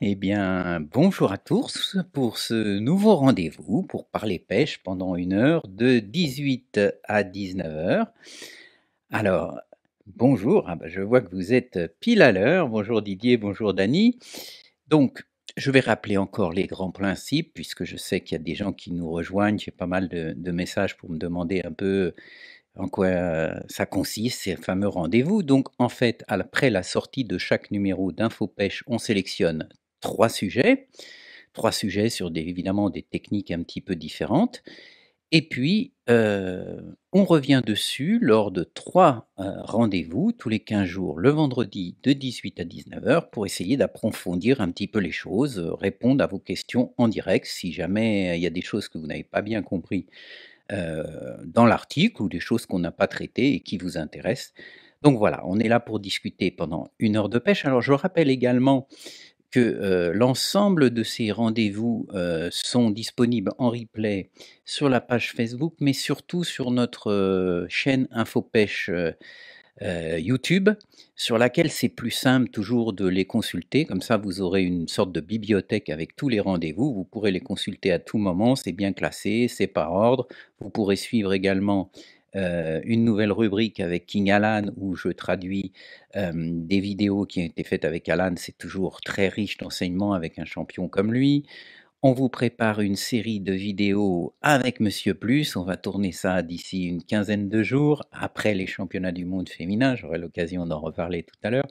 eh bien, bonjour à tous pour ce nouveau rendez-vous pour parler pêche pendant une heure de 18 à 19 heures. Alors, bonjour, ah ben, je vois que vous êtes pile à l'heure. Bonjour Didier, bonjour Dani. Donc, je vais rappeler encore les grands principes puisque je sais qu'il y a des gens qui nous rejoignent. J'ai pas mal de, messages pour me demander un peu en quoi ça consiste, ces fameux rendez-vous. Donc, en fait, après la sortie de chaque numéro d'InfoPêche, on sélectionne trois sujets, trois sujets sur des, évidemment des techniques un petit peu différentes. Et puis, on revient dessus lors de trois rendez-vous tous les 15 jours, le vendredi de 18 à 19h, pour essayer d'approfondir un petit peu les choses, répondre à vos questions en direct. Si jamais il y a des choses que vous n'avez pas bien compris, euh, dans l'article ou des choses qu'on n'a pas traitées et qui vous intéressent. Donc voilà, on est là pour discuter pendant une heure de pêche. Alors je rappelle également que euh, l'ensemble de ces rendez-vous euh, sont disponibles en replay sur la page Facebook, mais surtout sur notre chaîne InfoPêche. Euh, YouTube, sur laquelle c'est plus simple toujours de les consulter. Comme ça, vous aurez une sorte de bibliothèque avec tous les rendez-vous. Vous pourrez les consulter à tout moment. C'est bien classé, c'est par ordre. Vous pourrez suivre également euh, une nouvelle rubrique avec King Alan où je traduis euh, des vidéos qui ont été faites avec Alan. C'est toujours très riche d'enseignements avec un champion comme lui. On vous prépare une série de vidéos avec Monsieur Plus. On va tourner ça d'ici une quinzaine de jours, après les championnats du monde féminin. J'aurai l'occasion d'en reparler tout à l'heure.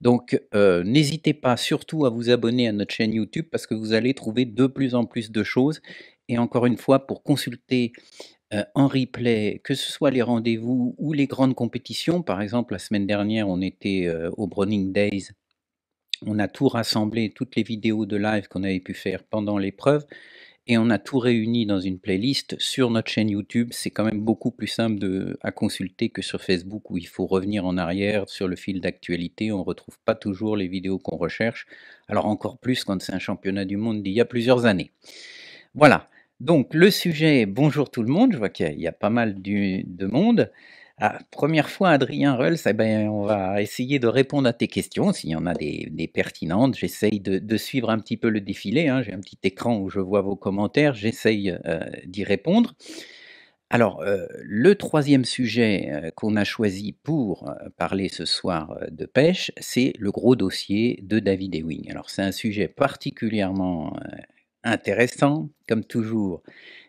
Donc, euh, n'hésitez pas surtout à vous abonner à notre chaîne YouTube parce que vous allez trouver de plus en plus de choses. Et encore une fois, pour consulter euh, en replay, que ce soit les rendez-vous ou les grandes compétitions, par exemple, la semaine dernière, on était euh, au Browning Days on a tout rassemblé, toutes les vidéos de live qu'on avait pu faire pendant l'épreuve, et on a tout réuni dans une playlist sur notre chaîne YouTube. C'est quand même beaucoup plus simple à consulter que sur Facebook où il faut revenir en arrière sur le fil d'actualité. On ne retrouve pas toujours les vidéos qu'on recherche. Alors encore plus quand c'est un championnat du monde d'il y a plusieurs années. Voilà. Donc le sujet, bonjour tout le monde. Je vois qu'il y, y, a pas mal de monde. Ah, première fois, Adrien Reuls, eh ben, on va essayer de répondre à tes questions, s'il y en a des, pertinentes. J'essaye de, suivre un petit peu le défilé. Hein. J'ai un petit écran où je vois vos commentaires. J'essaye euh, d'y répondre. Alors, euh, le troisième sujet euh, qu'on a choisi pour parler ce soir de pêche, c'est le gros dossier de David Ewing. Alors, c'est un sujet particulièrement intéressant, comme toujours.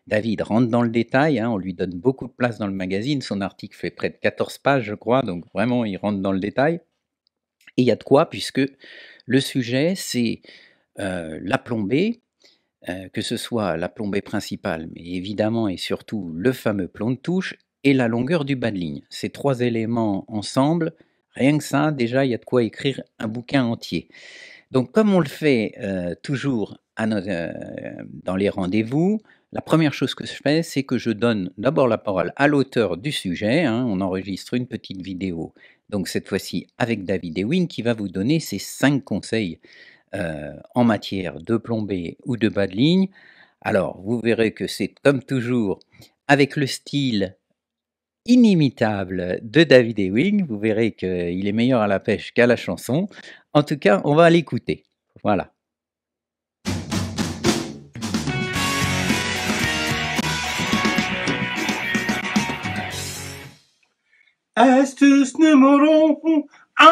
David rentre dans le détail, hein, on lui donne beaucoup de place dans le magazine, son article fait près de 14 pages, je crois, donc vraiment, il rentre dans le détail. Et il y a de quoi, puisque le sujet, c'est euh, la plombée, euh, que ce soit la plombée principale, mais évidemment et surtout le fameux plomb de touche, et la longueur du bas de ligne. Ces trois éléments ensemble, rien que ça, déjà, il y a de quoi écrire un bouquin entier. Donc, comme on le fait euh, toujours dans les rendez-vous, la première chose que je fais, c'est que je donne d'abord la parole à l'auteur du sujet. Hein. on enregistre une petite vidéo, donc cette fois-ci avec David Ewing, qui va vous donner ses cinq conseils euh, en matière de plombée ou de bas de ligne. Alors, vous verrez que c'est comme toujours avec le style inimitable de David Ewing. Vous verrez qu'il est meilleur à la pêche qu'à la chanson. En tout cas, on va l'écouter. Voilà. astuce numéro 1.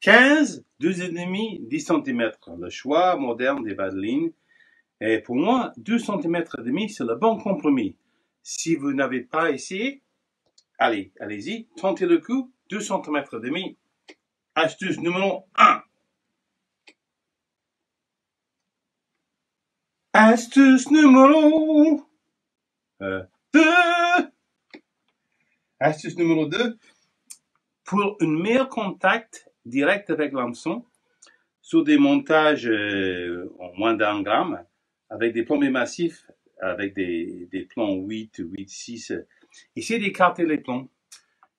15, 2,5, 10 cm. Le choix moderne des vaselines et pour moi, 2 cm et demi, c'est le bon compromis. Si vous n'avez pas essayé, allez, allez-y, tentez le coup, 2 cm et demi. Astuce numéro 1. Astuce numéro 2. Astuce numéro 2, pour un meilleur contact direct avec l'hameçon, sur des montages euh, en moins d'un gramme, avec des plombs massifs, avec des, des plombs 8, 8, 6, essayez d'écarter les plombs.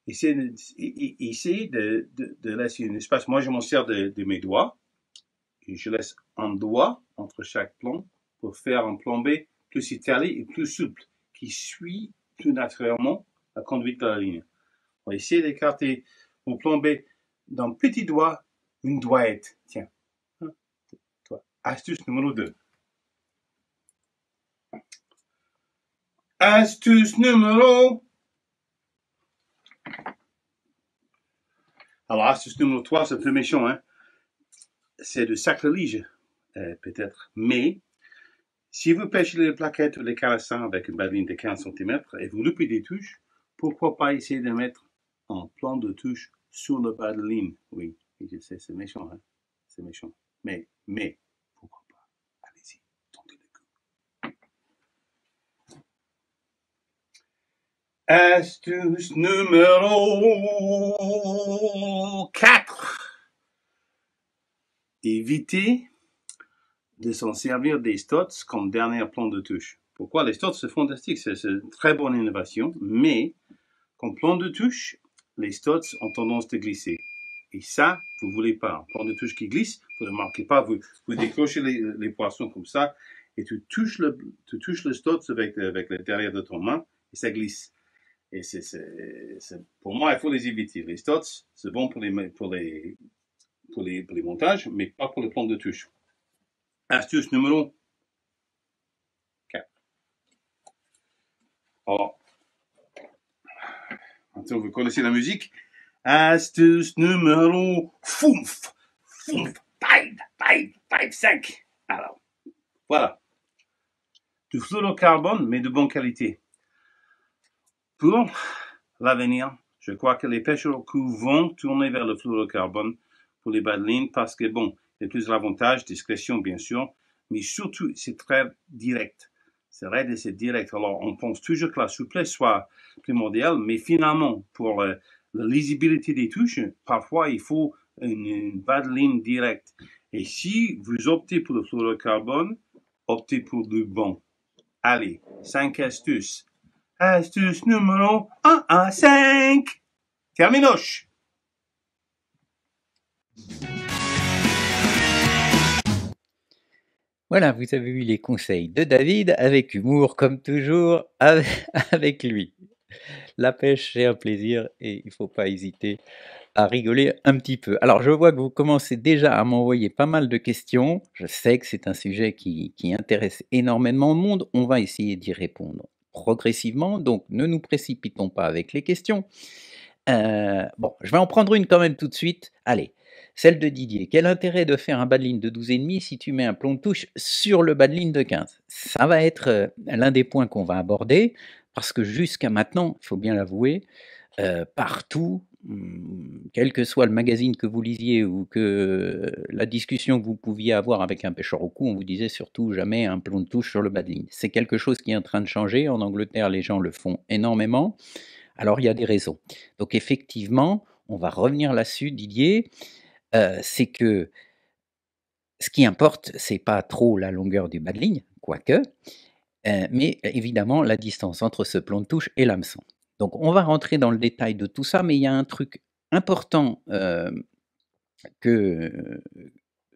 Essayez, de, de, laisser un espace. Moi, je m'en sers de, mes doigts. Et je laisse un doigt entre chaque plomb pour faire un plombé plus étalé et plus souple qui suit tout naturellement la conduite de la ligne. On va essayer d'écarter ou plomber d'un petit doigt une doigtette, Tiens. Hein? Astuce numéro 2. Astuce numéro. Alors, astuce numéro 3, c'est peu méchant, hein. C'est du sacrilège, euh, peut-être. Mais, si vous pêchez les plaquettes ou les caressants avec une badeline de 15 cm et vous loupez des touches, pourquoi pas essayer de mettre un plan de touche sur le bas de ligne Oui, je sais, c'est méchant, hein? c'est méchant. Mais, mais, pourquoi pas Allez-y, tentez le coup. Astuce numéro 4. Évitez de s'en servir des stots comme dernier plan de touche. Pourquoi les stots c'est fantastique, c'est une très bonne innovation, mais comme plan de touche, les stots ont tendance à glisser. Et ça, vous voulez pas. Un plan de touche qui glisse, vous ne marquez pas, vous, vous décrochez les, poissons comme ça, et tu touches le, tu touches le avec, avec le derrière de ton main, et ça glisse. Et c'est, pour moi, il faut les éviter. Les stots, c'est bon pour les, pour les, pour les, pour les montages, mais pas pour le plan de touche. Astuce numéro Oh. Alors, vous connaissez la musique Astuce numéro 5, 5, 5, 5, 5. Alors, voilà. Du fluorocarbone, mais de bonne qualité. Pour l'avenir, je crois que les pêcheurs vont tourner vers le fluorocarbone pour les badlines, parce que, bon, il y a plus d'avantages, discrétion bien sûr, mais surtout, c'est très direct. C'est vrai, c'est direct. Alors, on pense toujours que la souplesse soit primordiale, mais finalement, pour euh, la lisibilité des touches, parfois, il faut une, une directe. Et si vous optez pour le fluorocarbone, optez pour du bon. Allez, 5 astuces. Astuce numéro 1 à 5. Terminoche. Voilà, vous avez eu les conseils de David avec humour, comme toujours, avec lui. La pêche, c'est un plaisir et il ne faut pas hésiter à rigoler un petit peu. Alors, je vois que vous commencez déjà à m'envoyer pas mal de questions. Je sais que c'est un sujet qui, intéresse énormément le monde. On va essayer d'y répondre progressivement, donc ne nous précipitons pas avec les questions. Euh, bon, je vais en prendre une quand même tout de suite. Allez, celle de Didier, quel intérêt de faire un bas de ligne de 12,5 si tu mets un plomb de touche sur le bas de ligne de 15 Ça va être euh, l'un des points qu'on va aborder, parce que jusqu'à maintenant, il faut bien l'avouer, euh, partout, mm, quel que soit le magazine que vous lisiez ou que euh, la discussion que vous pouviez avoir avec un pêcheur au cou, on vous disait surtout jamais un plomb de touche sur le bas de ligne. C'est quelque chose qui est en train de changer. En Angleterre, les gens le font énormément. Alors, il y a des raisons. Donc, effectivement, on va revenir là-dessus, Didier c'est que ce qui importe, c'est pas trop la longueur du bas de ligne, quoique, mais évidemment la distance entre ce plan de touche et l'hameçon. Donc on va rentrer dans le détail de tout ça, mais il y a un truc important que,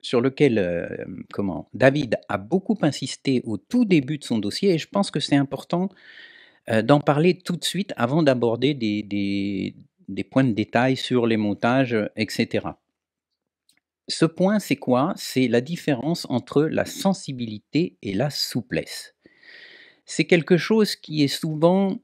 sur lequel comment, David a beaucoup insisté au tout début de son dossier, et je pense que c'est important d'en parler tout de suite avant d'aborder des points de détail sur les montages, etc. Ce point, c'est quoi C'est la différence entre la sensibilité et la souplesse. C'est quelque chose qui est souvent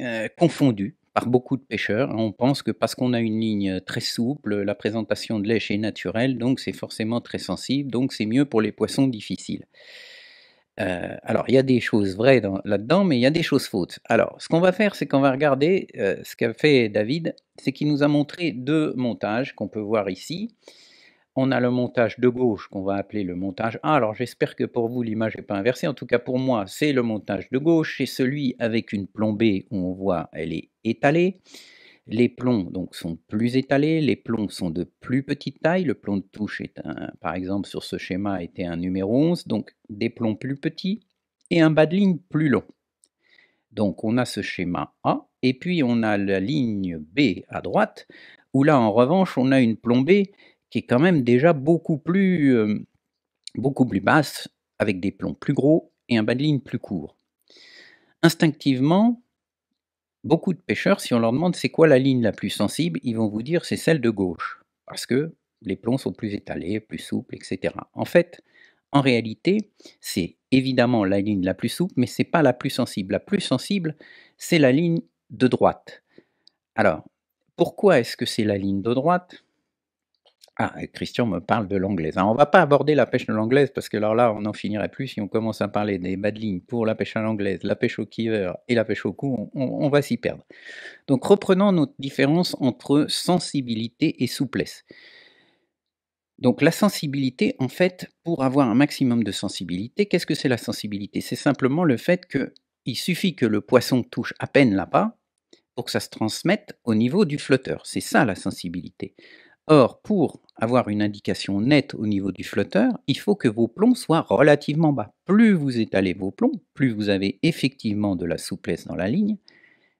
euh, confondu par beaucoup de pêcheurs. Hein. On pense que parce qu'on a une ligne euh, très souple, la présentation de lèche est naturelle, donc c'est forcément très sensible, donc c'est mieux pour les poissons difficiles. Euh, alors, il y a des choses vraies là-dedans, mais il y a des choses fausses. Alors, ce qu'on va faire, c'est qu'on va regarder ce qu'a fait David, c'est qu'il nous a montré deux montages qu'on peut voir ici. On a le montage de gauche qu'on va appeler le montage A. Alors j'espère que pour vous l'image n'est pas inversée. En tout cas pour moi c'est le montage de gauche. C'est celui avec une plombée où on voit elle est étalée. Les plombs donc sont plus étalés, les plombs sont de plus petite taille. Le plomb de touche est un, par exemple sur ce schéma était un numéro 11, donc des plombs plus petits et un bas de ligne plus long. Donc on a ce schéma A et puis on a la ligne B à droite où là en revanche on a une plombée qui est quand même déjà beaucoup plus, beaucoup plus basse, avec des plombs plus gros et un bas de ligne plus court. Instinctivement, beaucoup de pêcheurs, si on leur demande c'est quoi la ligne la plus sensible, ils vont vous dire c'est celle de gauche, parce que les plombs sont plus étalés, plus souples, etc. En fait, en réalité, c'est évidemment la ligne la plus souple, mais ce n'est pas la plus sensible. La plus sensible, c'est la ligne de droite. Alors, pourquoi est-ce que c'est la ligne de droite ah, Christian me parle de l'anglaise. On on va pas aborder la pêche de l'anglaise parce que alors là, on n'en finirait plus si on commence à parler des bas pour la pêche à l'anglaise, la pêche au kiver et la pêche au cou, on, va s'y perdre. Donc reprenons notre différence entre sensibilité et souplesse. Donc la sensibilité, en fait, pour avoir un maximum de sensibilité, qu'est-ce que c'est la sensibilité C'est simplement le fait que il suffit que le poisson touche à peine là-bas pour que ça se transmette au niveau du flotteur. C'est ça la sensibilité. Or, pour avoir une indication nette au niveau du flotteur, il faut que vos plombs soient relativement bas. Plus vous étalez vos plombs, plus vous avez effectivement de la souplesse dans la ligne,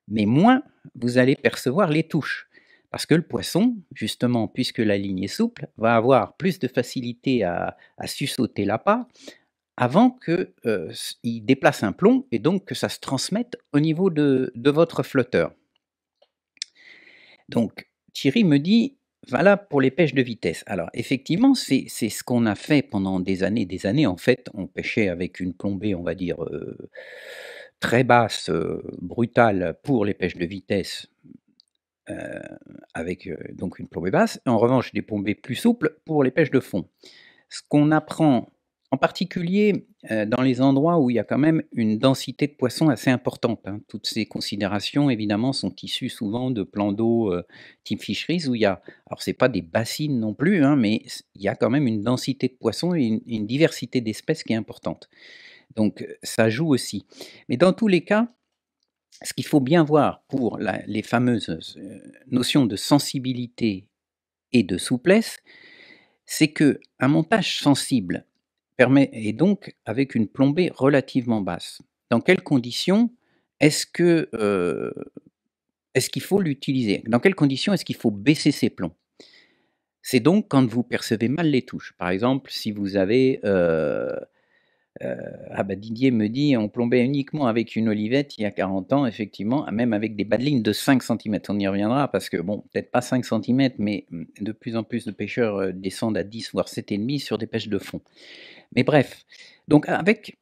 mais moins vous allez percevoir les touches. Parce que le poisson, justement, puisque la ligne est souple, va avoir plus de facilité à, à la l'appât avant qu'il euh, déplace un plomb et donc que ça se transmette au niveau de votre flotteur. Donc Thierry me dit, voilà pour les pêches de vitesse. Alors effectivement, c'est ce qu'on a fait pendant des années des années. En fait, on pêchait avec une plombée, on va dire, euh, très basse, euh, brutale pour les pêches de vitesse, euh, avec donc une plombée basse. En revanche, des plombées plus souples pour les pêches de fond. Ce qu'on apprend en particulier euh, dans les endroits où il y a quand même une densité de poissons assez importante. Hein. Toutes ces considérations, évidemment, sont issues souvent de plans d'eau euh, type fisheries où il y a, alors c'est pas des bassines non plus, hein, mais il y a quand même une densité de poissons et une, diversité d'espèces qui est importante. Donc euh, ça joue aussi. Mais dans tous les cas, ce qu'il faut bien voir pour les fameuses notions de sensibilité et de souplesse, c'est que un montage sensible et donc avec une plombée relativement basse. Dans quelles conditions est-ce que euh, qu'il faut l'utiliser Dans quelles conditions est-ce qu'il faut baisser ses plombs C'est donc quand vous percevez mal les touches. Par exemple, si vous avez euh, euh, ah bah, Didier me dit on plombait uniquement avec une olivette il y a 40 ans, effectivement, ah, même avec des bas de de 5 cm. On y reviendra parce que, bon, peut-être pas 5 cm, mais mm, de plus en plus de pêcheurs descendent à 10 voire 7,5 sur des pêches de fond. Mais bref, donc avec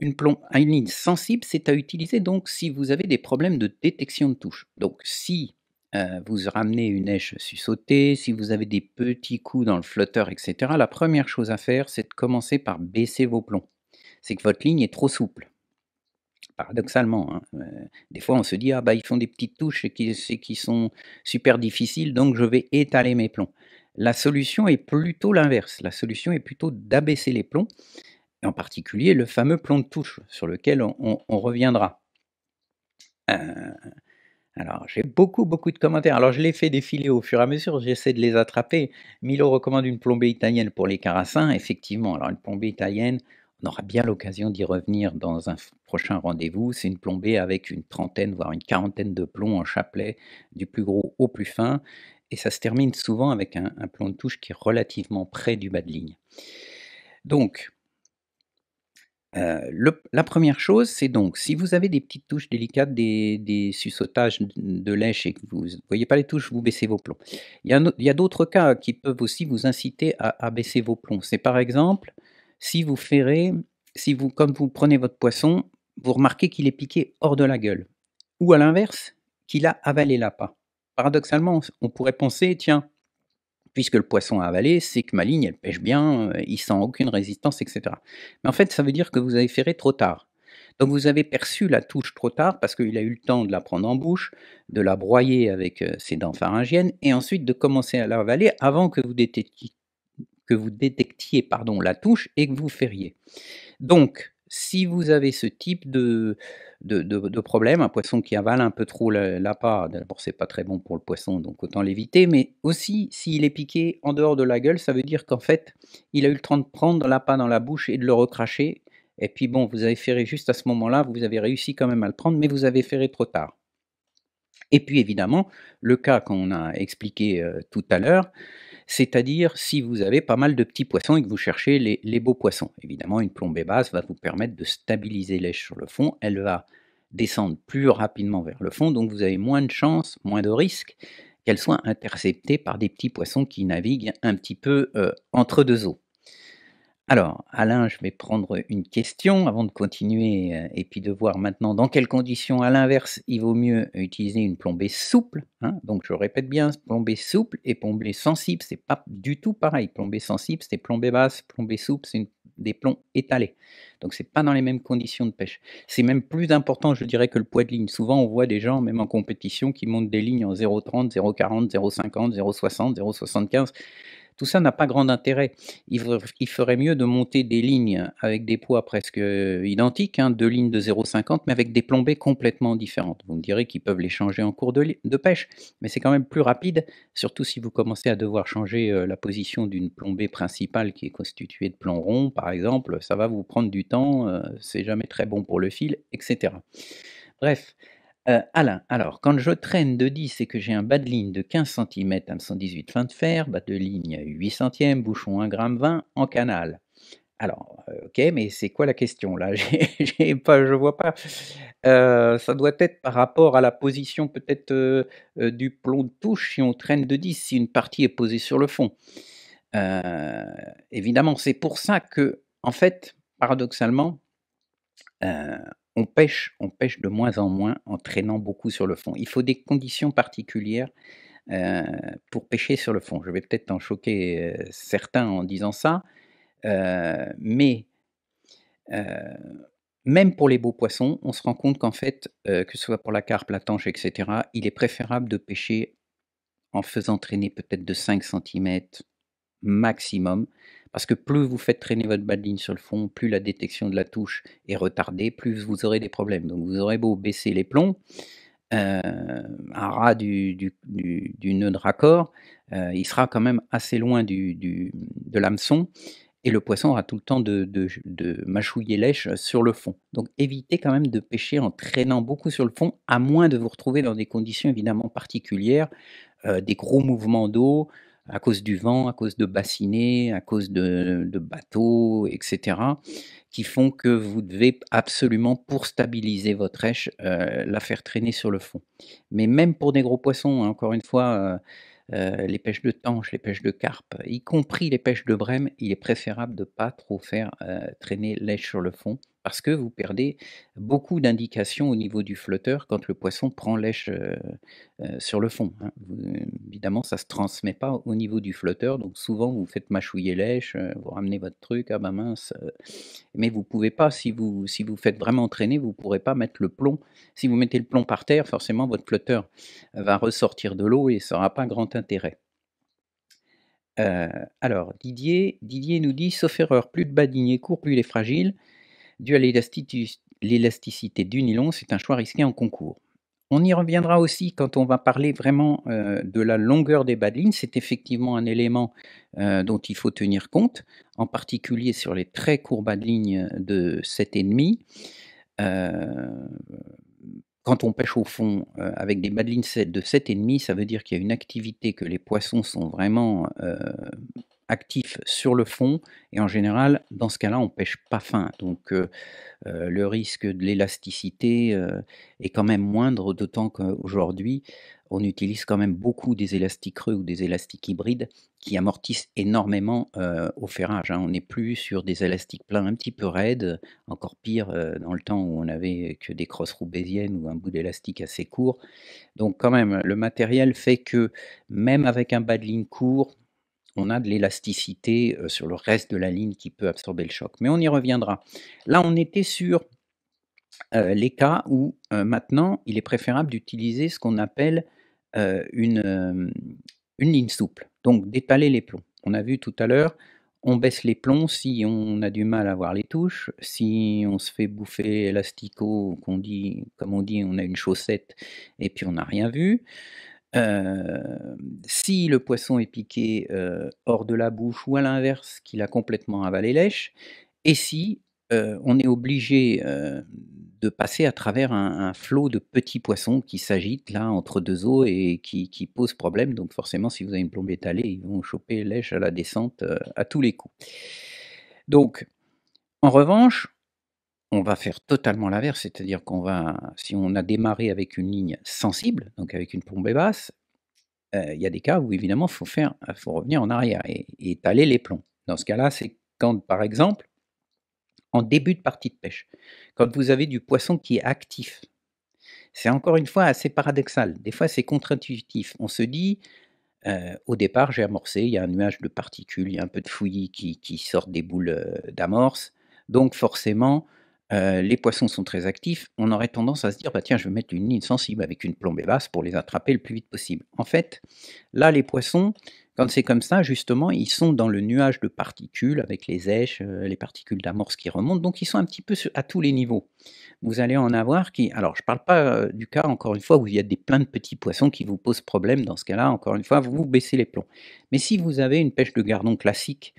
une, plomb, une ligne sensible, c'est à utiliser donc si vous avez des problèmes de détection de touches. Donc si euh, vous ramenez une neige sussautée, si vous avez des petits coups dans le flotteur, etc., la première chose à faire, c'est de commencer par baisser vos plombs. C'est que votre ligne est trop souple. Paradoxalement, hein, euh, des fois on se dit, ah bah ils font des petites touches et qui sont super difficiles, donc je vais étaler mes plombs. La solution est plutôt l'inverse. La solution est plutôt d'abaisser les plombs, et en particulier le fameux plomb de touche sur lequel on, reviendra. Euh, alors, j'ai beaucoup, beaucoup de commentaires. Alors, je les fais défiler au fur et à mesure, j'essaie de les attraper. Milo recommande une plombée italienne pour les carassins, effectivement. Alors, une plombée italienne, on aura bien l'occasion d'y revenir dans un prochain rendez-vous. C'est une plombée avec une trentaine, voire une quarantaine de plombs en chapelet, du plus gros au plus fin et ça se termine souvent avec un, plomb plan de touche qui est relativement près du bas de ligne. Donc, euh, la première chose, c'est donc, si vous avez des petites touches délicates, des, des de lèche et que vous ne voyez pas les touches, vous baissez vos plombs. Il y a, d'autres cas qui peuvent aussi vous inciter à, baisser vos plombs. C'est par exemple, si vous ferrez, si vous, comme vous prenez votre poisson, vous remarquez qu'il est piqué hors de la gueule. Ou à l'inverse, qu'il a avalé l'appât paradoxalement, on pourrait penser, tiens, puisque le poisson a avalé, c'est que ma ligne, elle pêche bien, euh, il sent aucune résistance, etc. Mais en fait, ça veut dire que vous avez ferré trop tard. Donc vous avez perçu la touche trop tard parce qu'il a eu le temps de la prendre en bouche, de la broyer avec euh, ses dents pharyngiennes, et ensuite de commencer à l'avaler avant que vous détectiez, que vous pardon, la touche et que vous ferriez. Donc, si vous avez ce type de, problème, un poisson qui avale un peu trop l'appât, d'abord c'est pas très bon pour le poisson, donc autant l'éviter, mais aussi s'il est piqué en dehors de la gueule, ça veut dire qu'en fait il a eu le temps de prendre l'appât dans la bouche et de le recracher, et puis bon, vous avez ferré juste à ce moment-là, vous avez réussi quand même à le prendre, mais vous avez ferré trop tard. Et puis évidemment, le cas qu'on a expliqué euh, tout à l'heure, c'est-à-dire si vous avez pas mal de petits poissons et que vous cherchez les, beaux poissons. Évidemment, une plombée basse va vous permettre de stabiliser l'aige sur le fond, elle va descendre plus rapidement vers le fond, donc vous avez moins de chances, moins de risques qu'elle soit interceptée par des petits poissons qui naviguent un petit peu euh, entre deux eaux. Alors, Alain, je vais prendre une question avant de continuer euh, et puis de voir maintenant dans quelles conditions, à l'inverse, il vaut mieux utiliser une plombée souple. Hein. donc, je répète bien, plombée souple et plombée sensible, c'est pas du tout pareil. Plombée sensible, c'est plombée basse, plombée souple, c'est des plombs étalés. Donc, c'est pas dans les mêmes conditions de pêche. C'est même plus important, je dirais, que le poids de ligne. Souvent, on voit des gens, même en compétition, qui montent des lignes en 0,30, 0,40, 0,50, 0,60, 0,75 tout ça n'a pas grand intérêt. Il, ferait mieux de monter des lignes avec des poids presque euh, identiques, hein, deux lignes de 0,50, mais avec des plombées complètement différentes. Vous me direz qu'ils peuvent les changer en cours de, de pêche, mais c'est quand même plus rapide, surtout si vous commencez à devoir changer euh, la position d'une plombée principale qui est constituée de plomb rond, par exemple. Ça va vous prendre du temps, euh, c'est jamais très bon pour le fil, etc. Bref. Euh, Alain, alors, quand je traîne de 10 et que j'ai un bas de ligne de 15 cm à 118 fin de fer, bas de ligne 8 centièmes, bouchon 1 g 20 en canal. Alors, euh, ok, mais c'est quoi la question là j'ai, pas, Je vois pas. Euh, ça doit être par rapport à la position peut-être du plomb de touche si on traîne de 10, si une partie est posée sur le fond. évidemment, c'est pour ça que, en fait, paradoxalement, on pêche, on pêche de moins en moins en traînant beaucoup sur le fond. Il faut des conditions particulières euh, pour pêcher sur le fond. Je vais peut-être en choquer euh, certains en disant ça, euh, mais même pour les beaux poissons, on se rend compte qu'en fait, que ce soit pour la carpe, la tanche, etc., il est préférable de pêcher en faisant traîner peut-être de 5 cm maximum parce que plus vous faites traîner votre bad ligne sur le fond, plus la détection de la touche est retardée, plus vous aurez des problèmes. Donc vous aurez beau baisser les plombs, euh, un rat du, nœud de raccord, euh, il sera quand même assez loin de l'hameçon et le poisson aura tout le temps de, mâchouiller lèche sur le fond. Donc évitez quand même de pêcher en traînant beaucoup sur le fond, à moins de vous retrouver dans des conditions évidemment particulières, euh, des gros mouvements d'eau, à cause du vent, à cause de bassinets, à cause de, bateaux, etc., qui font que vous devez absolument, pour stabiliser votre èche, euh, la faire traîner sur le fond. Mais même pour des gros poissons, hein, encore une fois, euh, euh, les pêches de tanche, les pêches de carpe, y compris les pêches de brème, il est préférable de ne pas trop faire traîner l'èche sur le fond parce que vous perdez beaucoup d'indications au niveau du flotteur quand le poisson prend lèche euh, euh, sur le fond. Hein. évidemment, ça ne se transmet pas au niveau du flotteur, donc souvent vous faites mâchouiller lèche, euh, vous ramenez votre truc, à ah, bah mince, mais vous pouvez pas, si vous, si vous faites vraiment traîner, vous ne pourrez pas mettre le plomb. Si vous mettez le plomb par terre, forcément votre flotteur va ressortir de l'eau et ça n'aura pas grand intérêt. alors, Didier, Didier nous dit, sauf erreur, plus de badinier court, plus il est fragile dû à l'élasticité du nylon, c'est un choix risqué en concours. On y reviendra aussi quand on va parler vraiment euh, de la longueur des bas C'est effectivement un élément euh, dont il faut tenir compte, en particulier sur les très courts bas de ligne de 7,5. Euh, quand on pêche au fond avec des bas de 7 de 7,5, ça veut dire qu'il y a une activité, que les poissons sont vraiment actif sur le fond. Et en général, dans ce cas-là, on pêche pas fin. Donc euh, euh, le risque de l'élasticité euh, est quand même moindre, d'autant qu'aujourd'hui, on utilise quand même beaucoup des élastiques creux ou des élastiques hybrides qui amortissent énormément au ferrage. Hein. On n'est plus sur des élastiques pleins un petit peu raides, encore pire dans le temps où on avait que des crosses roubaisiennes ou un bout d'élastique assez court. Donc quand même, le matériel fait que même avec un bas de ligne court, on a de l'élasticité euh, sur le reste de la ligne qui peut absorber le choc. Mais on y reviendra. Là, on était sur euh, les cas où euh, maintenant, il est préférable d'utiliser ce qu'on appelle une, une ligne souple, donc d'étaler les plombs. On a vu tout à l'heure, on baisse les plombs si on a du mal à voir les touches, si on se fait bouffer élastico, qu'on dit, comme on dit, on a une chaussette et puis on n'a rien vu. Euh, si le poisson est piqué euh, hors de la bouche ou à l'inverse, qu'il a complètement avalé lèche, et si euh, on est obligé de passer à travers un, flot de petits poissons qui s'agitent là entre deux eaux et qui, qui posent problème. Donc forcément, si vous avez une plombe étalée, ils vont choper lèche à la descente à tous les coups. Donc, en revanche, on va faire totalement l'inverse, c'est-à-dire qu'on va, si on a démarré avec une ligne sensible, donc avec une pompe basse, euh, il y a des cas où évidemment faut faire, faut revenir en arrière et, étaler les plombs. Dans ce cas-là, c'est quand, par exemple, en début de partie de pêche, quand vous avez du poisson qui est actif, c'est encore une fois assez paradoxal. Des fois, c'est contre-intuitif. On se dit, euh, au départ, j'ai amorcé, il y a un nuage de particules, il y a un peu de fouillis qui, qui sortent des boules euh, d'amorce, donc forcément, euh, les poissons sont très actifs, on aurait tendance à se dire, bah, tiens, je vais mettre une ligne sensible avec une plombée basse pour les attraper le plus vite possible. En fait, là, les poissons, quand c'est comme ça, justement, ils sont dans le nuage de particules avec les échelles, euh, les particules d'amorce qui remontent, donc ils sont un petit peu à tous les niveaux. Vous allez en avoir qui... Alors, je ne parle pas euh, du cas, encore une fois, où il y a des plein de petits poissons qui vous posent problème. Dans ce cas-là, encore une fois, vous baissez les plombs. Mais si vous avez une pêche de gardon classique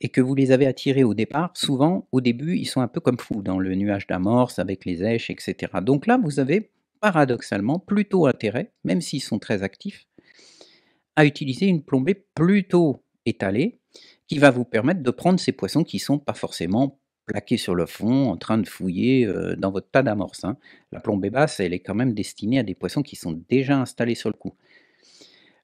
et que vous les avez attirés au départ, souvent, au début, ils sont un peu comme fous dans le nuage d'amorce avec les èches, etc. Donc là, vous avez paradoxalement plutôt intérêt, même s'ils sont très actifs, à utiliser une plombée plutôt étalée qui va vous permettre de prendre ces poissons qui ne sont pas forcément plaqués sur le fond, en train de fouiller euh, dans votre tas d'amorce. Hein. La plombée basse, elle est quand même destinée à des poissons qui sont déjà installés sur le coup.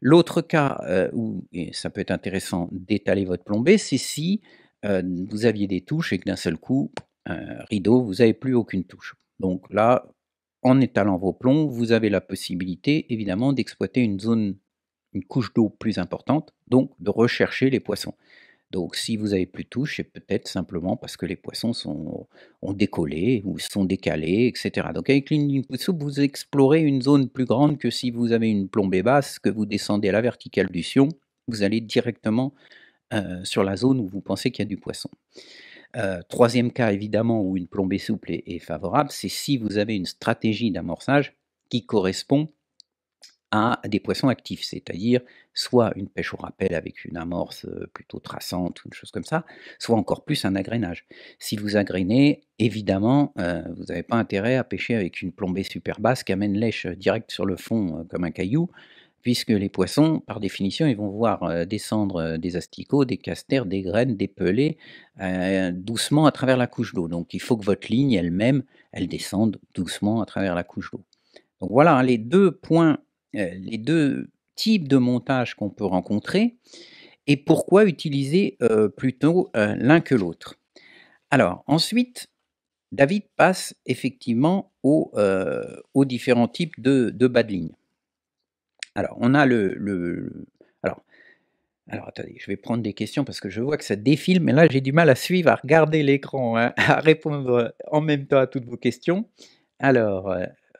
L'autre cas euh, où ça peut être intéressant d'étaler votre plombée, c'est si euh, vous aviez des touches et que d'un seul coup, un rideau, vous n'avez plus aucune touche. Donc là, en étalant vos plombs, vous avez la possibilité évidemment d'exploiter une zone, une couche d'eau plus importante, donc de rechercher les poissons. Donc si vous avez plus de touche, c'est peut-être simplement parce que les poissons sont, ont décollé ou sont décalés, etc. Donc avec une de soupe, vous explorez une zone plus grande que si vous avez une plombée basse, que vous descendez à la verticale du sion, vous allez directement euh, sur la zone où vous pensez qu'il y a du poisson. Euh, troisième cas, évidemment, où une plombée souple est, est favorable, c'est si vous avez une stratégie d'amorçage qui correspond à des poissons actifs, c'est-à-dire soit une pêche au rappel avec une amorce euh, plutôt traçante ou une chose comme ça, soit encore plus un agrénage. Si vous agrénez, évidemment, euh, vous n'avez pas intérêt à pêcher avec une plombée super basse qui amène lèche direct sur le fond euh, comme un caillou, puisque les poissons, par définition, ils vont voir descendre des asticots, des casters, des graines, des pelées, doucement à travers la couche d'eau. Donc il faut que votre ligne elle-même, elle descende doucement à travers la couche d'eau. Donc voilà, hein, les deux points euh, les deux types de montage qu'on peut rencontrer et pourquoi utiliser euh, plutôt euh, l'un que l'autre. Alors ensuite, David passe effectivement aux, différents types de, bas de ligne. Alors on a le, alors, alors attendez, je vais prendre des questions parce que je vois que ça défile, mais là j'ai du mal à suivre, à regarder l'écran, hein, à répondre en même temps à toutes vos questions. Alors,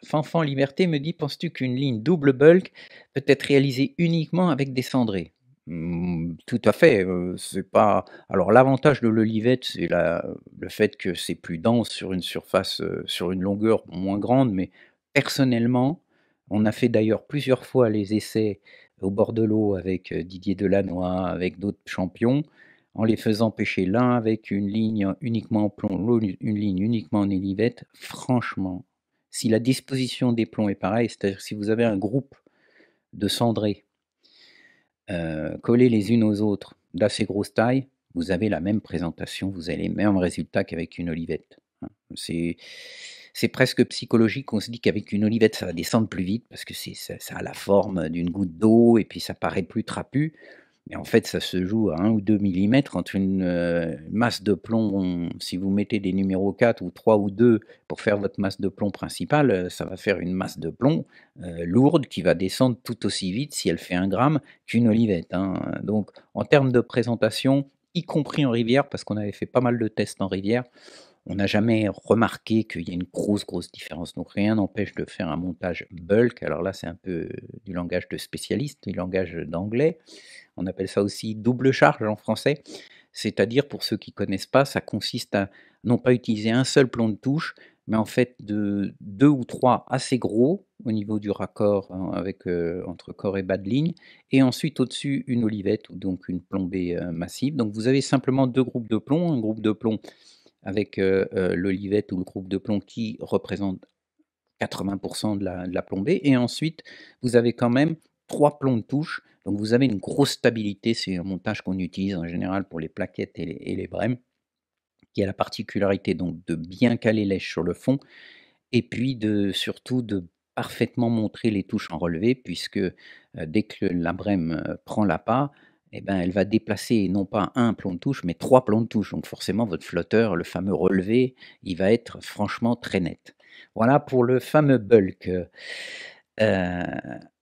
Fanfan Liberté me dit Penses-tu qu'une ligne double bulk peut être réalisée uniquement avec des cendrés mmh, tout à fait. Euh, c'est pas. Alors l'avantage de l'olivette, c'est la... le fait que c'est plus dense sur une surface, euh, sur une longueur moins grande. Mais personnellement, on a fait d'ailleurs plusieurs fois les essais au bord de l'eau avec euh, Didier Delannoy, avec d'autres champions, en les faisant pêcher l'un avec une ligne uniquement en plomb, l'autre une ligne uniquement en olivette. Franchement, si la disposition des plombs est pareille, c'est-à-dire si vous avez un groupe de cendrées euh, collées les unes aux autres d'assez grosse taille, vous avez la même présentation, vous avez les mêmes résultats qu'avec une olivette. Hein. C'est presque psychologique. On se dit qu'avec une olivette, ça va descendre plus vite parce que ça, a la forme d'une goutte d'eau et puis ça paraît plus trapu. Mais en fait, ça se joue à 1 ou 2 mm entre une euh, masse de plomb. si vous mettez des numéros 4 ou 3 ou 2 pour faire votre masse de plomb principale, euh, ça va faire une masse de plomb euh, lourde qui va descendre tout aussi vite si elle fait 1 gramme qu'une olivette. Hein. Donc, en termes de présentation, y compris en rivière, parce qu'on avait fait pas mal de tests en rivière, on n'a jamais remarqué qu'il y a une grosse, grosse différence. Donc rien n'empêche de faire un montage bulk. Alors là, c'est un peu euh, du langage de spécialiste, du langage d'anglais. On appelle ça aussi double charge en français. C'est-à-dire, pour ceux qui ne connaissent pas, ça consiste à non pas utiliser un seul plomb de touche, mais en fait de deux ou trois assez gros au niveau du raccord hein, avec, euh, entre corps et bas de ligne, et ensuite au-dessus une olivette ou donc une plombée euh, massive. Donc vous avez simplement deux groupes de plomb, un groupe de plomb avec l'olivette ou le groupe de plomb qui représente 80% de la, plombée. Et ensuite, vous avez quand même trois plombs de touche. Donc vous avez une grosse stabilité. C'est un montage qu'on utilise en général pour les plaquettes et les, brèmes, qui a la particularité donc de bien caler l'èche sur le fond et puis de surtout de parfaitement montrer les touches en relevé, puisque dès que la brème prend la part, eh ben, elle va déplacer non pas un plan de touche, mais trois plans de touche. Donc forcément, votre flotteur, le fameux relevé, il va être franchement très net. Voilà pour le fameux bulk. Euh,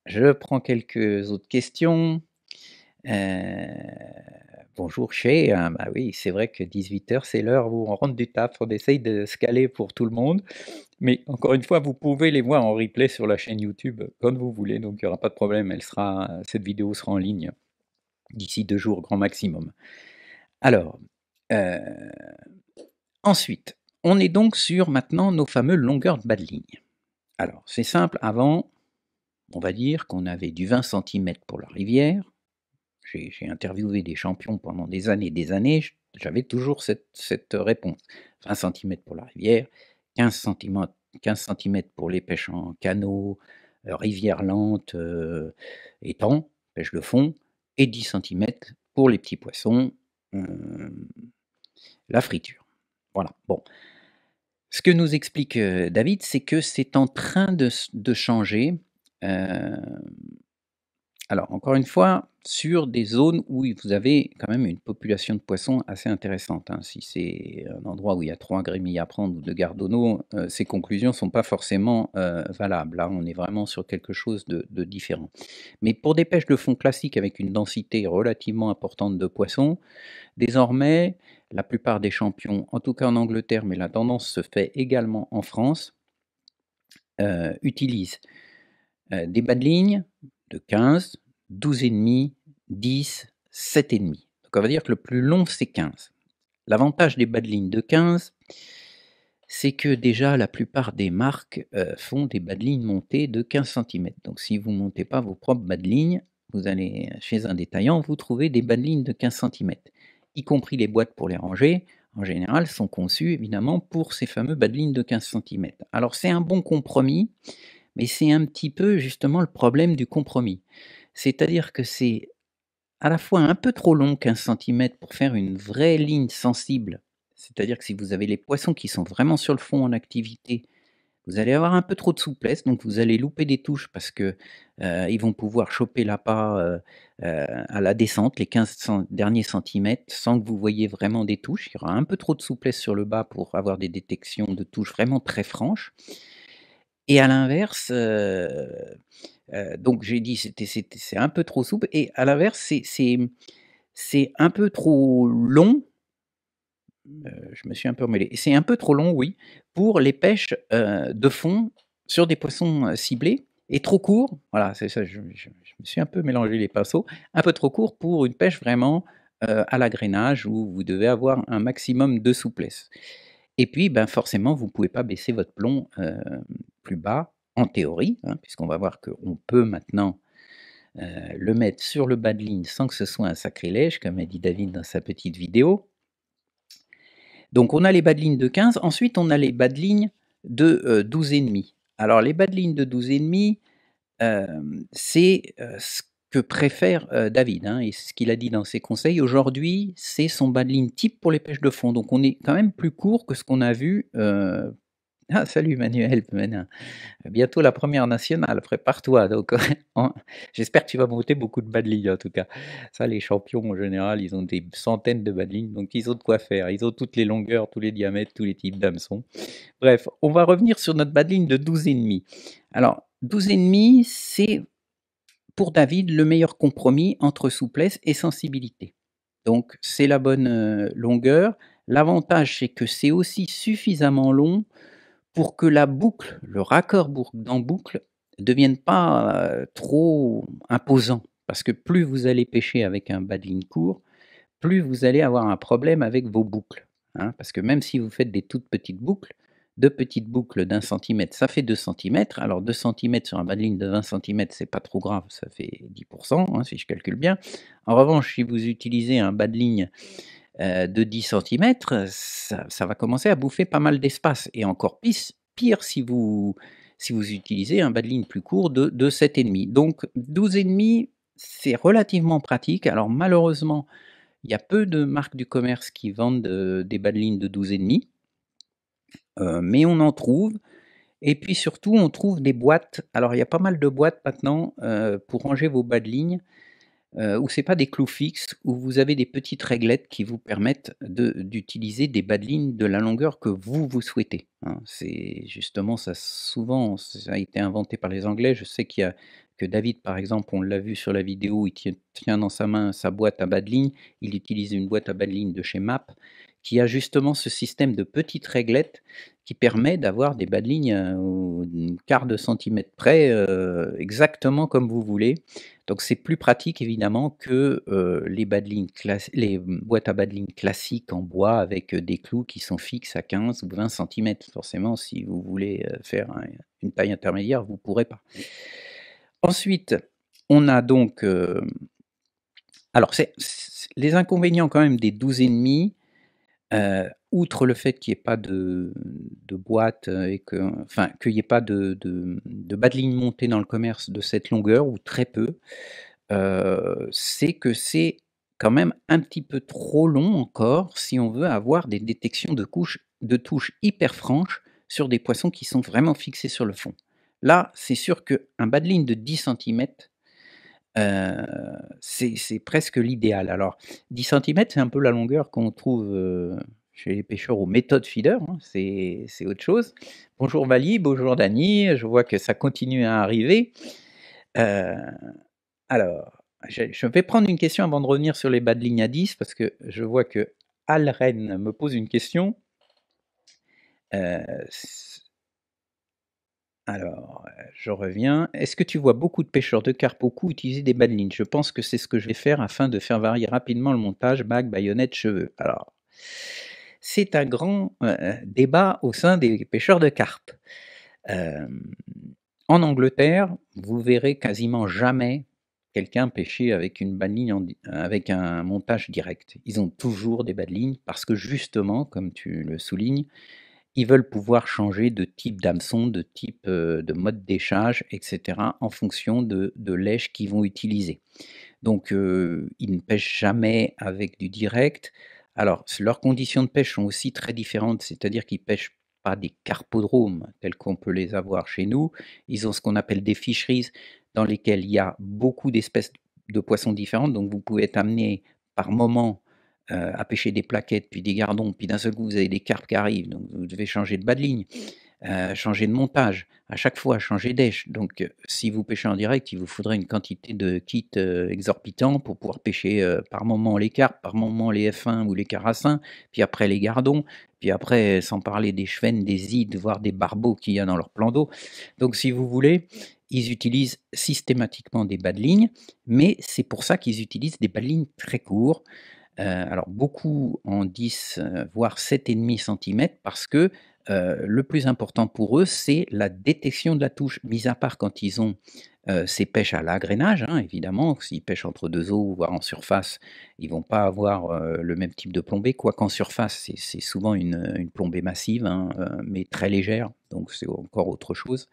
je prends quelques autres questions. Euh, bonjour chez. Ah, bah oui, c'est vrai que 18h, c'est l'heure où on rentre du taf. On essaye de se caler pour tout le monde. Mais encore une fois, vous pouvez les voir en replay sur la chaîne YouTube quand vous voulez. Donc il n'y aura pas de problème. cette vidéo sera en ligne d'ici deux jours grand maximum. Alors, euh, ensuite, on est donc sur maintenant nos fameux longueurs de bas de ligne. Alors, c'est simple, avant, on va dire qu'on avait du 20 cm pour la rivière. J'ai interviewé des champions pendant des années et des années, j'avais toujours cette, réponse. 20 cm pour la rivière, 15 cm, pour les pêches en canot, euh, rivière lente, euh, étang, pêche de fond, et 10 cm pour les petits poissons, euh, la friture. Voilà, bon. Ce que nous explique euh, David, c'est que c'est en train de, changer. Euh, alors, encore une fois, sur des zones où vous avez quand même une population de poissons assez intéressante. Hein. Si c'est un endroit où il y a trois grémilles à prendre ou deux gardonneaux, ces conclusions ne sont pas forcément euh, valables. Là, hein. on est vraiment sur quelque chose de, différent. Mais pour des pêches de fond classiques avec une densité relativement importante de poissons, désormais, la plupart des champions, en tout cas en Angleterre, mais la tendance se fait également en France, euh, utilisent euh, des bas de ligne, de 15, 12,5, 10, 7,5. Donc on va dire que le plus long, c'est 15. L'avantage des bas de lignes de 15, c'est que déjà la plupart des marques euh, font des bas de montées de 15 cm. Donc si vous ne montez pas vos propres bas de ligne, vous allez euh, chez un détaillant, vous trouvez des bas de lignes de 15 cm, y compris les boîtes pour les ranger. En général, sont conçues évidemment pour ces fameux bas de ligne de 15 cm. Alors c'est un bon compromis, mais c'est un petit peu justement le problème du compromis. C'est-à-dire que c'est à la fois un peu trop long, 15 cm, pour faire une vraie ligne sensible. C'est-à-dire que si vous avez les poissons qui sont vraiment sur le fond en activité, vous allez avoir un peu trop de souplesse, donc vous allez louper des touches parce que euh, ils vont pouvoir choper là part euh, euh, à la descente, les 15 derniers centimètres, sans que vous voyez vraiment des touches. Il y aura un peu trop de souplesse sur le bas pour avoir des détections de touches vraiment très franches. Et à l'inverse, donc j'ai dit c'était, c'est un peu trop souple. Et à l'inverse, c'est, un peu trop long. je me suis un peu mêlé. C'est un peu trop long, oui, pour les pêches de fond sur des poissons ciblés et trop court. Voilà, c'est ça. Je, me suis un peu mélangé les pinceaux. Un peu trop court pour une pêche vraiment à l'agrénage où vous devez avoir un maximum de souplesse. Et puis, ben forcément, vous ne pouvez pas baisser votre plomb euh, plus bas, en théorie, hein, puisqu'on va voir qu'on peut maintenant euh, le mettre sur le bas de ligne sans que ce soit un sacrilège, comme a dit David dans sa petite vidéo. Donc on a les bas de ligne de 15, ensuite on a les bas de ligne de 12,5. Euh, Alors les bas de ligne de 12,5, c'est ce que préfère euh, David, hein, et ce qu'il a dit dans ses conseils. Aujourd'hui, c'est son badline type pour les pêches de fond, donc on est quand même plus court que ce qu'on a vu. Euh, ah, salut Manuel, bientôt la première nationale, prépare-toi. Donc, j'espère que tu vas monter beaucoup de badlines en tout cas. Ça, les champions en général, ils ont des centaines de badlines donc ils ont de quoi faire. Ils ont toutes les longueurs, tous les diamètres, tous les types d'hameçons. Bref, on va revenir sur notre badline de de 12,5. Alors, 12,5, c'est pour David le meilleur compromis entre souplesse et sensibilité. Donc c'est la bonne euh, longueur. L'avantage c'est que c'est aussi suffisamment long pour que la boucle, le raccord dans boucle, ne devienne pas euh, trop imposant. Parce que plus vous allez pêcher avec un bas court, plus vous allez avoir un problème avec vos boucles. Hein. parce que même si vous faites des toutes petites boucles, deux petites boucles d'un centimètre, ça fait 2 cm. Alors 2 cm sur un bas de ligne de 20 cm, c'est pas trop grave, ça fait 10%, hein, si je calcule bien. En revanche, si vous utilisez un bas de ligne euh, de 10 cm, ça, va commencer à bouffer pas mal d'espace. Et encore pire, pire si vous, si vous utilisez un bas de ligne plus court de, de 7,5. Donc 12,5, c'est relativement pratique. Alors malheureusement, il y a peu de marques du commerce qui vendent euh, des bas de ligne de 12,5. Euh, mais on en trouve. Et puis surtout, on trouve des boîtes. Alors, il y a pas mal de boîtes maintenant euh, pour ranger vos bas de ligne, euh, où c'est pas des clous fixes, où vous avez des petites réglettes qui vous permettent d'utiliser des bas de ligne de la longueur que vous vous souhaitez. Hein. c'est justement ça. Souvent, ça a été inventé par les Anglais. Je sais qu'il a que David, par exemple, on l'a vu sur la vidéo, il tient dans sa main sa boîte à bas de ligne. Il utilise une boîte à bas de ligne de chez Map qui a justement ce système de petites réglettes qui permet d'avoir des bas de ligne euh, quart de centimètre près, euh, exactement comme vous voulez. Donc c'est plus pratique évidemment que euh, les, bas les boîtes à bas de classiques en bois avec des clous qui sont fixes à 15 ou 20 cm. Forcément, si vous voulez faire une taille intermédiaire, vous ne pourrez pas. Ensuite, on a donc... alors, c'est les inconvénients quand même des 12,5, euh, outre le fait qu'il n'y ait pas de boîte, euh, et que enfin, qu'il n'y ait pas de bas de ligne montée dans le commerce de cette longueur ou très peu, euh, c'est que c'est quand même un petit peu trop long encore si on veut avoir des détections de couches de touches hyper franches sur des poissons qui sont vraiment fixés sur le fond. Là, c'est sûr qu'un bas de ligne de 10 centimètres c'est presque l'idéal. Alors, 10 cm, c'est un peu la longueur qu'on trouve chez les pêcheurs aux méthodes feeder, hein, c'est autre chose. Bonjour Vali, bonjour Dani, je vois que ça continue à arriver. alors, je, vais prendre une question avant de revenir sur les bas de ligne à 10, parce que je vois que Alren me pose une question. Alors, euh, je reviens. Est-ce que tu vois beaucoup de pêcheurs de carpe au cou utiliser des bas de Je pense que c'est ce que je vais faire afin de faire varier rapidement le montage, bague, baïonnette, cheveux. Alors, c'est un grand euh, euh, débat au sein des pêcheurs de carpe. en Angleterre, vous verrez quasiment jamais quelqu'un pêcher avec une avec un montage direct. Ils ont toujours des bas de ligne parce que justement, comme tu le soulignes, ils veulent pouvoir changer de type d'hameçon, de type, euh, de mode d'échage etc., en fonction de de lèche qu'ils vont utiliser. Donc, euh, ils ne pêchent jamais avec du direct. Alors, leurs conditions de pêche sont aussi très différentes, c'est-à-dire qu'ils pêchent pas des carpodromes tels qu'on peut les avoir chez nous. Ils ont ce qu'on appelle des ficheries, dans lesquelles il y a beaucoup d'espèces de poissons différentes, donc vous pouvez être amené par moment euh, à pêcher des plaquettes, puis des gardons, puis d'un seul coup vous avez des carpes qui arrivent, donc vous devez changer de bas de ligne, euh, changer de montage, à chaque fois changer d'èche. Donc euh, si vous pêchez en direct, il vous faudrait une quantité de kits exorbitants pour pouvoir pêcher par moment les carpes, par moment les F1 ou les carassins, puis après les gardons, puis après sans parler des chevennes, des ides, voire des barbeaux qu'il y a dans leur plan d'eau. Donc si vous voulez, ils utilisent systématiquement des bas de ligne, mais c'est pour ça qu'ils utilisent des bas de ligne très courts. Euh, alors beaucoup en 10, euh, voire 7,5 cm parce que euh, le plus important pour eux, c'est la détection de la touche, mis à part quand ils ont euh, ces pêches à l'agrénage hein, évidemment, s'ils pêchent entre deux eaux, voire en surface, ils vont pas avoir euh, le même type de plombée, quoiqu'en surface, c'est souvent une, plombée massive, hein, mais très légère, donc c'est encore autre chose.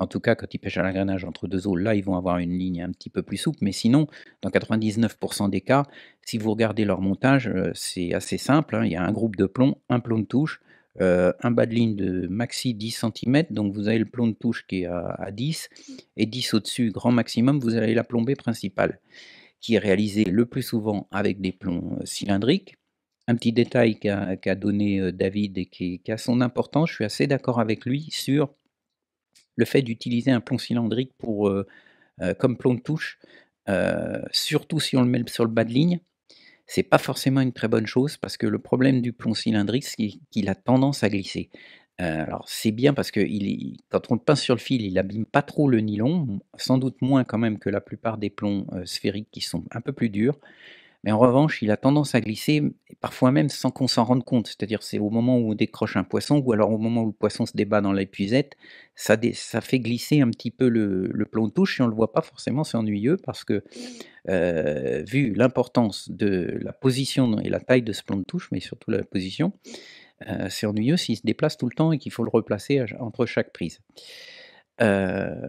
en tout cas, quand ils pêchent à l'agrénage entre deux eaux, là, ils vont avoir une ligne un petit peu plus souple, mais sinon, dans 99% des cas, si vous regardez leur montage, c'est assez simple, hein. il y a un groupe de plomb, un plomb de touche, euh, un bas de ligne de maxi 10 cm, donc vous avez le plomb de touche qui est à, 10, et 10 au-dessus, grand maximum, vous avez la plombée principale, qui est réalisée le plus souvent avec des plombs euh, cylindriques. Un petit détail qu'a donné euh, David et qui, a son importance, je suis assez d'accord avec lui sur le fait d'utiliser un plomb cylindrique pour, comme plomb de touche, surtout si on le met sur le bas de ligne, c'est pas forcément une très bonne chose parce que le problème du plomb cylindrique, c'est qu'il a tendance à glisser. Euh, alors c'est bien parce que quand on le pince sur le fil, il abîme pas trop le nylon, sans doute moins quand même que la plupart des plombs euh, sphériques qui sont un peu plus durs, mais en revanche, il a tendance à glisser, parfois même sans qu'on s'en rende compte. C'est-à-dire, c'est au moment où on décroche un poisson, ou alors au moment où le poisson se débat dans l'épuisette, ça, fait glisser un petit peu le, le plomb de touche. et on ne le voit pas forcément, c'est ennuyeux parce que, euh, vu l'importance de la position et la taille de ce plomb de touche, mais surtout la position, euh, c'est ennuyeux s'il se déplace tout le temps et qu'il faut le replacer entre chaque prise. Euh,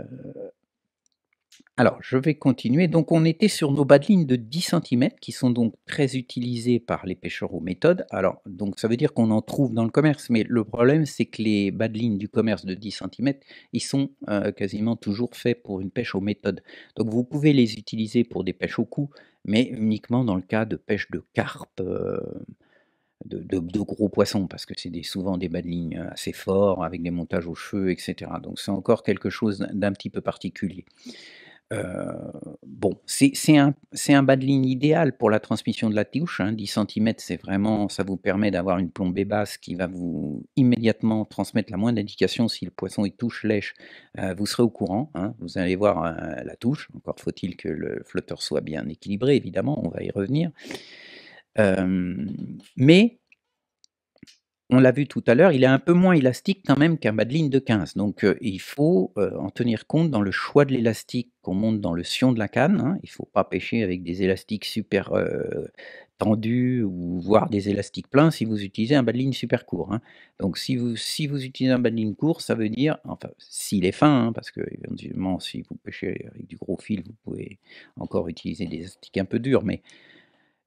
alors, je vais continuer. Donc, on était sur nos bas de lignes de 10 cm qui sont donc très utilisés par les pêcheurs aux méthodes. Alors, donc, ça veut dire qu'on en trouve dans le commerce, mais le problème, c'est que les bas de lignes du commerce de 10 cm, ils sont euh, quasiment toujours faits pour une pêche aux méthodes. Donc, vous pouvez les utiliser pour des pêches au cou, mais uniquement dans le cas de pêche de carpe. Euh, de, gros poissons, parce que c'est souvent des bas de assez forts, avec des montages aux cheveux, etc. Donc c'est encore quelque chose d'un petit peu particulier. Euh, bon, c'est un, bas de ligne idéal pour la transmission de la touche. Hein. 10 cm, c'est vraiment, ça vous permet d'avoir une plombée basse qui va vous immédiatement transmettre la moindre indication si le poisson y touche lèche. Euh, vous serez au courant. Hein. Vous allez voir euh, la touche. Encore faut-il que le flotteur soit bien équilibré, évidemment. On va y revenir. mais on l'a vu tout à l'heure, il est un peu moins élastique quand même qu'un bas de 15. Donc euh, il faut euh, en tenir compte dans le choix de l'élastique qu'on monte dans le sion de la canne. Hein. Il ne faut pas pêcher avec des élastiques super euh, tendus ou voire des élastiques pleins si vous utilisez un bas super court. Hein. Donc si vous, si vous utilisez un bas court, ça veut dire, enfin s'il est fin, hein, parce que éventuellement si vous pêchez avec du gros fil, vous pouvez encore utiliser des élastiques un peu durs, mais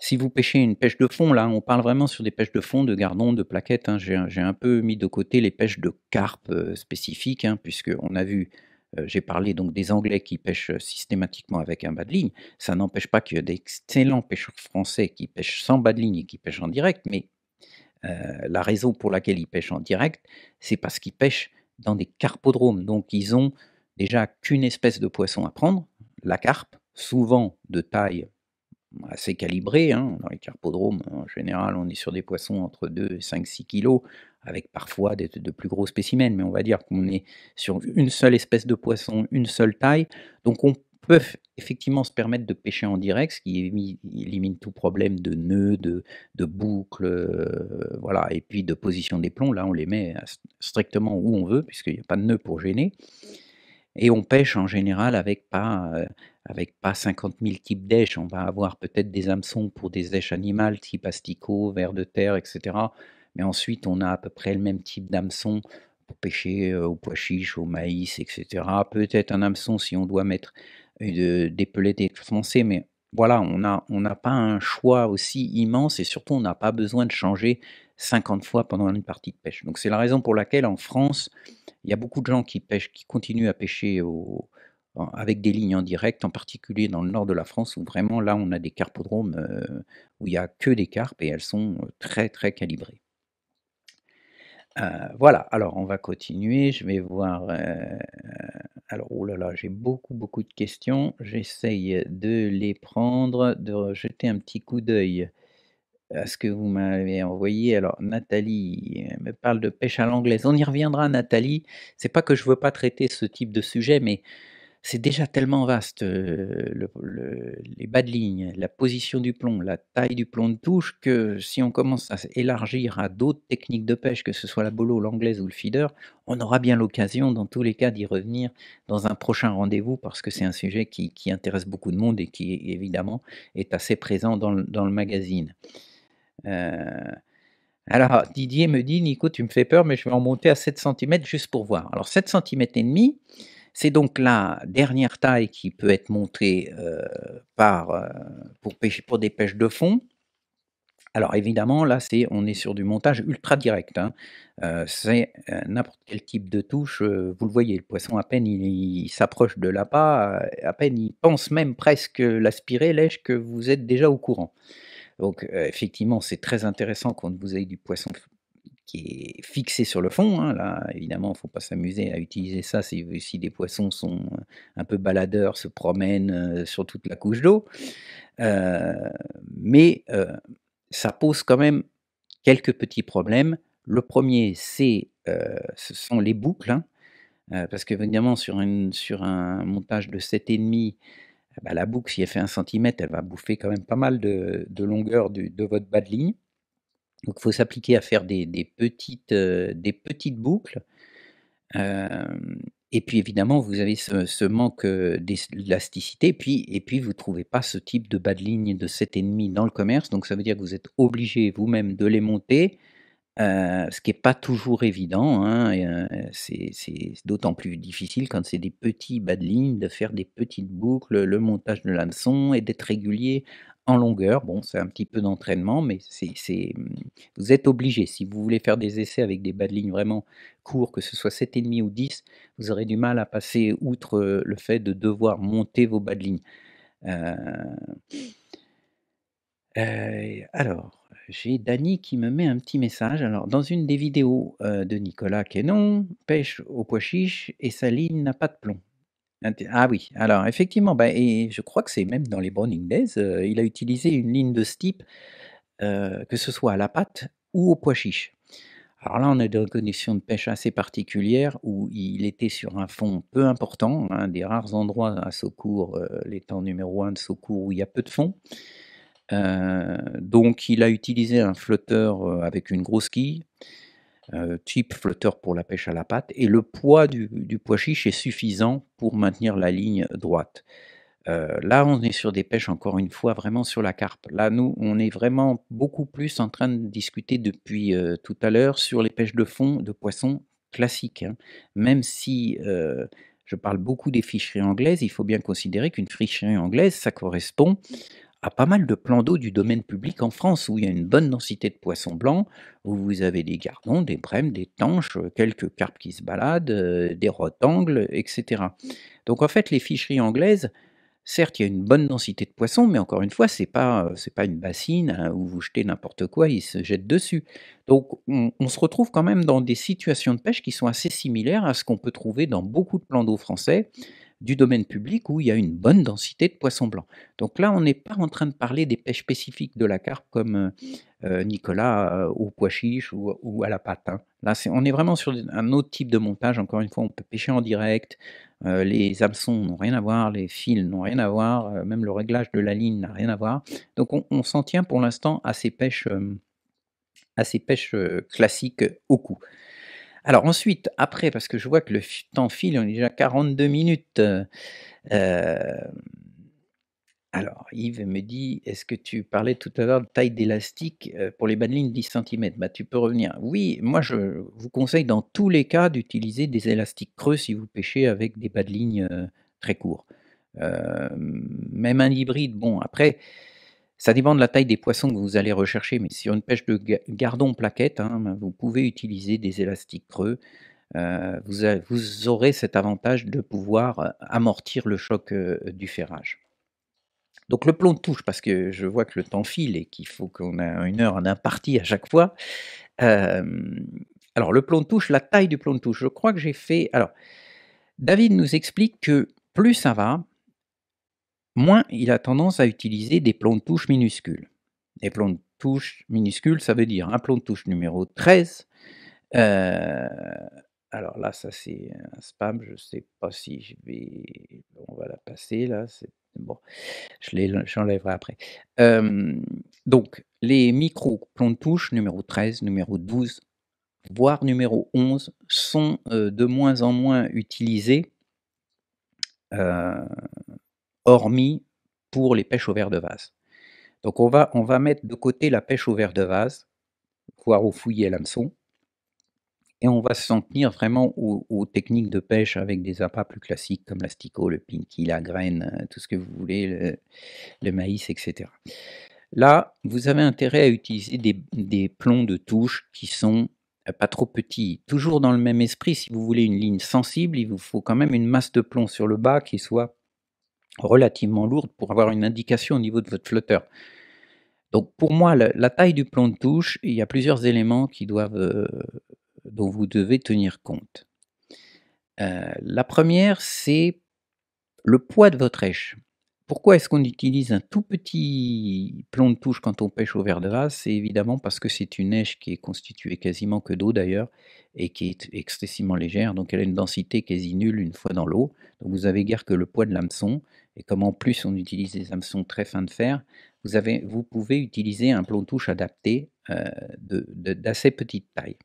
si vous pêchez une pêche de fond, là, on parle vraiment sur des pêches de fond, de gardons, de plaquettes. Hein. J'ai un peu mis de côté les pêches de carpe euh, spécifiques, hein, puisqu'on a vu euh, j'ai parlé donc des Anglais qui pêchent euh, systématiquement avec un bas de ligne. Ça n'empêche pas qu'il y a d'excellents pêcheurs français qui pêchent sans bas de ligne et qui pêchent en direct, mais la raison pour laquelle ils pêchent en direct, c'est parce qu'ils pêchent dans des carpodromes. Donc ils ont déjà qu'une espèce de poisson à prendre, la carpe, souvent de taille assez calibré hein. Dans les carpodromes, en général, on est sur des poissons entre 2 et 5, 6 kilos, avec parfois de plus gros spécimens, mais on va dire qu'on est sur une seule espèce de poisson, une seule taille. Donc on peut effectivement se permettre de pêcher en direct, ce qui élimine tout problème de nœuds, de, boucles, euh, voilà, et puis de position des plombs. Là, on les met strictement où on veut, puisqu'il n'y a pas de nœud pour gêner. Et on pêche en général avec pas euh, avec pas 50 000 types d'èches. On va avoir peut-être des hameçons pour des éches animales, type asticot, vers de terre, etc. Mais ensuite, on a à peu près le même type d'hameçon pour pêcher euh, au pois chiche, au maïs, etc. Peut-être un hameçon si on doit mettre euh, des pellets français, mais voilà, on n'a on pas un choix aussi immense et surtout, on n'a pas besoin de changer 50 fois pendant une partie de pêche. Donc, c'est la raison pour laquelle en France, il y a beaucoup de gens qui pêchent, qui continuent à pêcher au, avec des lignes en direct, en particulier dans le nord de la France, où vraiment là, on a des carpodromes euh, où il n'y a que des carpes et elles sont euh, très très calibrées. Euh, voilà, alors on va continuer. Je vais voir. alors, oh là là, j'ai beaucoup beaucoup de questions. J'essaye de les prendre, de jeter un petit coup d'œil à ce que vous m'avez envoyé. Alors, Nathalie me parle de pêche à l'anglaise. On y reviendra, Nathalie. C'est pas que je veux pas traiter ce type de sujet, mais c'est déjà tellement vaste, les bas de ligne, la position du plomb, la taille du plomb de touche, que si on commence à élargir à d'autres techniques de pêche, que ce soit la bolo, l'anglaise ou le feeder, on aura bien l'occasion, dans tous les cas, d'y revenir dans un prochain rendez-vous, parce que c'est un sujet qui, intéresse beaucoup de monde et qui, évidemment, est assez présent dans le, magazine. Alors, Didier me dit, Nico, tu me fais peur, mais je vais en monter à 7 cm juste pour voir. Alors, 7 cm et demi, c'est donc la dernière taille qui peut être montée euh, par, euh, pour, des pêches de fond. Alors évidemment, là, c'est, on est sur du montage ultra direct. Hein. Euh, c'est n'importe quel type de touche. vous le voyez, le poisson, à peine il, s'approche de l'appât, à peine il pense même presque l'aspirer, lèche que vous êtes déjà au courant. Donc effectivement, c'est très intéressant quand vous avez du poisson qui est fixé sur le fond. Hein, là, évidemment, il ne faut pas s'amuser à utiliser ça si, si, des poissons sont euh, un peu baladeurs, se promènent euh, sur toute la couche d'eau. Euh, mais ça pose quand même quelques petits problèmes. Le premier, c'est, ce sont les boucles. Hein. parce que, évidemment, sur, sur un montage de 7,5, bah, la boucle, si elle fait 1 cm, elle va bouffer quand même pas mal de, longueur de votre bas de ligne. Donc il faut s'appliquer à faire des, petites, euh, petites boucles. et puis évidemment, vous avez ce, manque euh, d'élasticité, et puis, et puis vous ne trouvez pas ce type de bas de ligne de 7,5 dans le commerce, donc ça veut dire que vous êtes obligé vous-même de les monter, euh, ce qui n'est pas toujours évident, hein, c'est d'autant plus difficile quand c'est des petits bas de ligne, de faire des petites boucles, le montage de l'hameçon, et d'être régulier en longueur. Bon, c'est un petit peu d'entraînement, mais c'est, mmh, vous êtes obligé. Si vous voulez faire des essais avec des bas de ligne vraiment courts, que ce soit 7,5 ou 10, vous aurez du mal à passer outre le fait de devoir monter vos bas de ligne. Euh, euh, alors, j'ai Dany qui me met un petit message. Alors, dans une des vidéos de Nicolas Quénon, pêche au pois chiche et sa ligne n'a pas de plomb. Ah oui, alors effectivement, bah, et je crois que c'est même dans les Browning Days, euh, il a utilisé une ligne de steep, euh, que ce soit à la pâte ou au pois chiche. Alors là, on a des conditions de pêche assez particulières où il était sur un fond peu important, un des rares endroits à secours, euh, l'étang numéro 1 de secours où il y a peu de fond. donc il a utilisé un flotteur, avec une grosse quille euh, type flotteur pour la pêche à la pâte, et le poids du, du pois chiche est suffisant pour maintenir la ligne droite. Euh, là, on est sur des pêches, encore une fois, vraiment sur la carpe. Là, nous, on est vraiment beaucoup plus en train de discuter depuis euh, tout à l'heure sur les pêches de fond de poissons classiques. Hein. Même si je parle beaucoup des ficheries anglaises, il faut bien considérer qu'une ficherie anglaise, ça correspond à pas mal de plans d'eau du domaine public en France, où il y a une bonne densité de poissons blancs, où vous avez des gardons, des brèmes, des tanches, euh, quelques carpes qui se baladent, euh, des rectangles, etc. Donc en fait, les ficheries anglaises, certes, il y a une bonne densité de poissons, mais encore une fois, ce pas, euh, c'est pas une bassine hein, où vous jetez n'importe quoi, ils se jettent dessus. Donc on se retrouve quand même dans des situations de pêche qui sont assez similaires à ce qu'on peut trouver dans beaucoup de plans d'eau français, du domaine public où il y a une bonne densité de poissons blancs. Donc là, on n'est pas en train de parler des pêches spécifiques de la carpe comme euh, euh, Nicolas euh, au pois ou, à la pâte. Hein. Là, on est vraiment sur un autre type de montage. Encore une fois, on peut pêcher en direct. les hameçons n'ont rien à voir, les fils n'ont rien à voir, même le réglage de la ligne n'a rien à voir. Donc on, s'en tient pour l'instant à ces pêches, à ces pêches classiques au coup. Alors ensuite, après, parce que je vois que le temps file, on est déjà à 42 minutes. Euh, euh, alors, Yves me dit, est-ce que tu parlais tout à l'heure de taille d'élastique euh, pour les bas de 10 cm bah, Tu peux revenir. Oui, moi je vous conseille dans tous les cas d'utiliser des élastiques creux si vous pêchez avec des bas de ligne très courts. même un hybride, bon, après, ça dépend de la taille des poissons que vous allez rechercher, mais sur une pêche de gardon plaquette, hein, vous pouvez utiliser des élastiques creux. Euh, vous, aurez cet avantage de pouvoir euh, amortir le choc euh, du ferrage. Donc le plomb de touche, parce que je vois que le temps file et qu'il faut qu'on ait une heure en imparti à chaque fois. alors le plomb de touche, la taille du plomb de touche, je crois que j'ai fait... Alors David nous explique que plus ça va, moins il a tendance à utiliser des plans de touche minuscules. Des plans de touche minuscules, ça veut dire un plan de touche numéro 13. Euh, alors là, ça c'est un spam, je ne sais pas si je vais... On va la passer là, c'est Bon, je après. Euh, donc, les micro plans de touche numéro 13, numéro 12, voire numéro 11 sont euh, de moins en moins utilisés hormis pour les pêches au verre de vase. Donc on va, on va mettre de côté la pêche au verre de vase, voire au fouiller à l'hameçon, et on va s'en tenir vraiment aux, techniques de pêche avec des appâts plus classiques comme l'asticot, le pinky, la graine, euh, tout ce que vous voulez, le, maïs, etc. Là, vous avez intérêt à utiliser des, des plombs de touche qui sont euh, pas trop petits. Toujours dans le même esprit, si vous voulez une ligne sensible, il vous faut quand même une masse de plomb sur le bas qui soit relativement lourde pour avoir une indication au niveau de votre flotteur. Donc pour moi, la, taille du plomb de touche, il y a plusieurs éléments qui doivent, euh, dont vous devez tenir compte. Euh, la première, c'est le poids de votre éche. Pourquoi est-ce qu'on utilise un tout petit plomb de touche quand on pêche au verre de C'est évidemment parce que c'est une neige qui est constituée quasiment que d'eau d'ailleurs et qui est excessivement légère, donc elle a une densité quasi nulle une fois dans l'eau. Donc vous avez guère que le poids de l'hameçon, et comme en plus on utilise des hameçons très fins de fer, vous, pouvez utiliser un plomb euh, de touche adapté d'assez petite taille.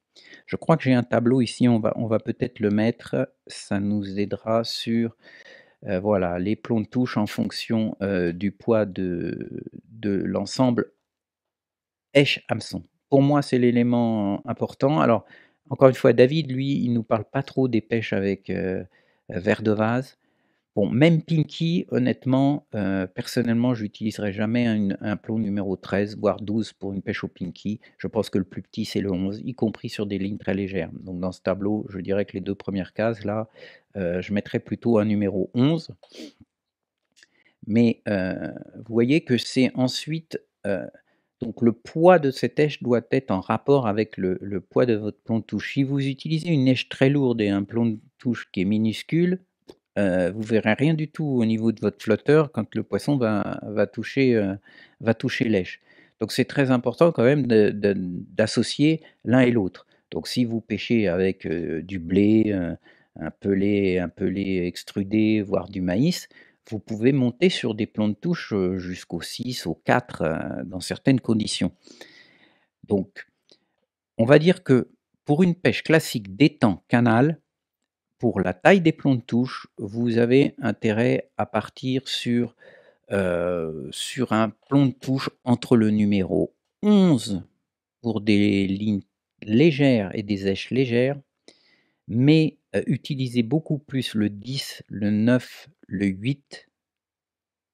Je crois que j'ai un tableau ici, on va, peut-être le mettre, ça nous aidera sur euh, voilà, les plombs de touche en fonction euh, du poids de, l'ensemble Pêche hameçon. Pour moi, c'est l'élément important. Alors, encore une fois, David, lui, il ne nous parle pas trop des pêches avec verre de vase. Bon, même Pinky, honnêtement, euh, personnellement, personnellement, n'utiliserai jamais un, plomb numéro 13, voire 12 pour une pêche au Pinky. Je pense que le plus petit, c'est le 11, y compris sur des lignes très légères. Donc dans ce tableau, je dirais que les deux premières cases, là, euh, je mettrais plutôt un numéro 11. Mais euh, vous voyez que c'est ensuite... donc le poids de cette éche doit être en rapport avec le, poids de votre plomb de touche. Si vous utilisez une éche très lourde et un plomb de touche qui est minuscule, vous euh, vous verrez rien du tout au niveau de votre flotteur quand le poisson va, va toucher, euh, l'èche. Donc c'est très important quand même d'associer l'un et l'autre. Donc si vous pêchez avec euh, du blé, un pelé, un pelé extrudé, voire du maïs, vous pouvez monter sur des plans de touche jusqu'au 6, au 4 dans certaines conditions. Donc on va dire que pour une pêche classique d'étang canal, pour la taille des plombs de touche, vous avez intérêt à partir sur, euh, sur un plomb de touche entre le numéro 11 pour des lignes légères et des éches légères, mais euh, utilisez beaucoup plus le 10, le 9, le 8.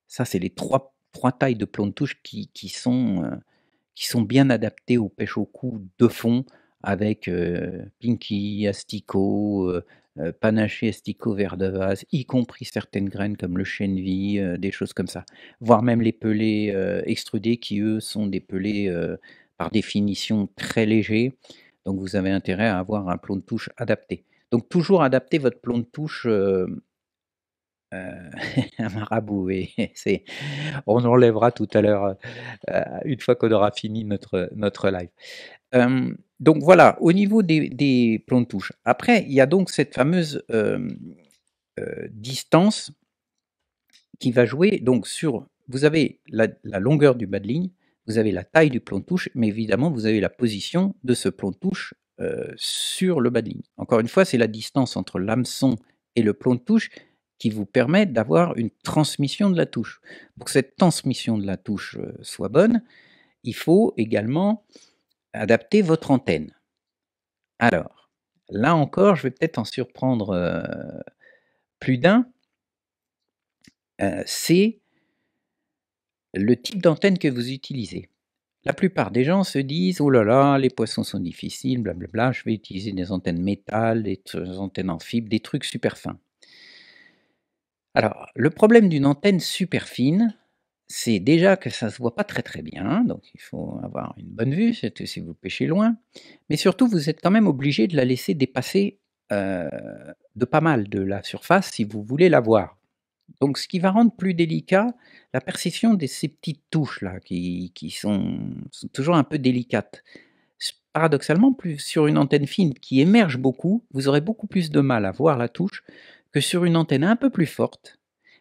Ça, c'est les trois, trois tailles de plomb de touche qui, sont, euh, qui sont bien adaptées aux pêche au cou de fond avec Pinky, Astico, euh, estico vert de vase, y compris certaines graines comme le chêne euh, des choses comme ça, voire même les pelés euh, extrudés qui, eux, sont des pelés par définition très légers. Donc, vous avez intérêt à avoir un plomb de touche adapté. Donc, toujours adapter votre plomb de touche à marabout. Et c'est, on enlèvera tout à l'heure, une fois qu'on aura fini notre, notre live. Euh, donc voilà, au niveau des, plombs de touche. Après, il y a donc cette fameuse euh, euh, distance qui va jouer donc sur. Vous avez la, la, longueur du bas de ligne, vous avez la taille du plan de touche, mais évidemment, vous avez la position de ce plan de touche sur le bas de ligne. Encore une fois, c'est la distance entre l'hameçon et le plan de touche qui vous permet d'avoir une transmission de la touche. Pour que cette transmission de la touche soit bonne, il faut également adapter votre antenne. Alors, là encore, je vais peut-être en surprendre euh, plus d'un. Euh, c'est le type d'antenne que vous utilisez. La plupart des gens se disent Oh là là, les poissons sont difficiles, blablabla, je vais utiliser des antennes métal, des antennes en fibre, des trucs super fins. Alors, le problème d'une antenne super fine, c'est déjà que ça ne se voit pas très très bien, donc il faut avoir une bonne vue, si vous pêchez loin, mais surtout vous êtes quand même obligé de la laisser dépasser de pas mal de la surface si vous voulez la voir. Donc ce qui va rendre plus délicat la perception de ces petites touches là qui, sont, sont, toujours un peu délicates. Paradoxalement, plus sur une antenne fine qui émerge beaucoup, vous aurez beaucoup plus de mal à voir la touche que sur une antenne un peu plus forte,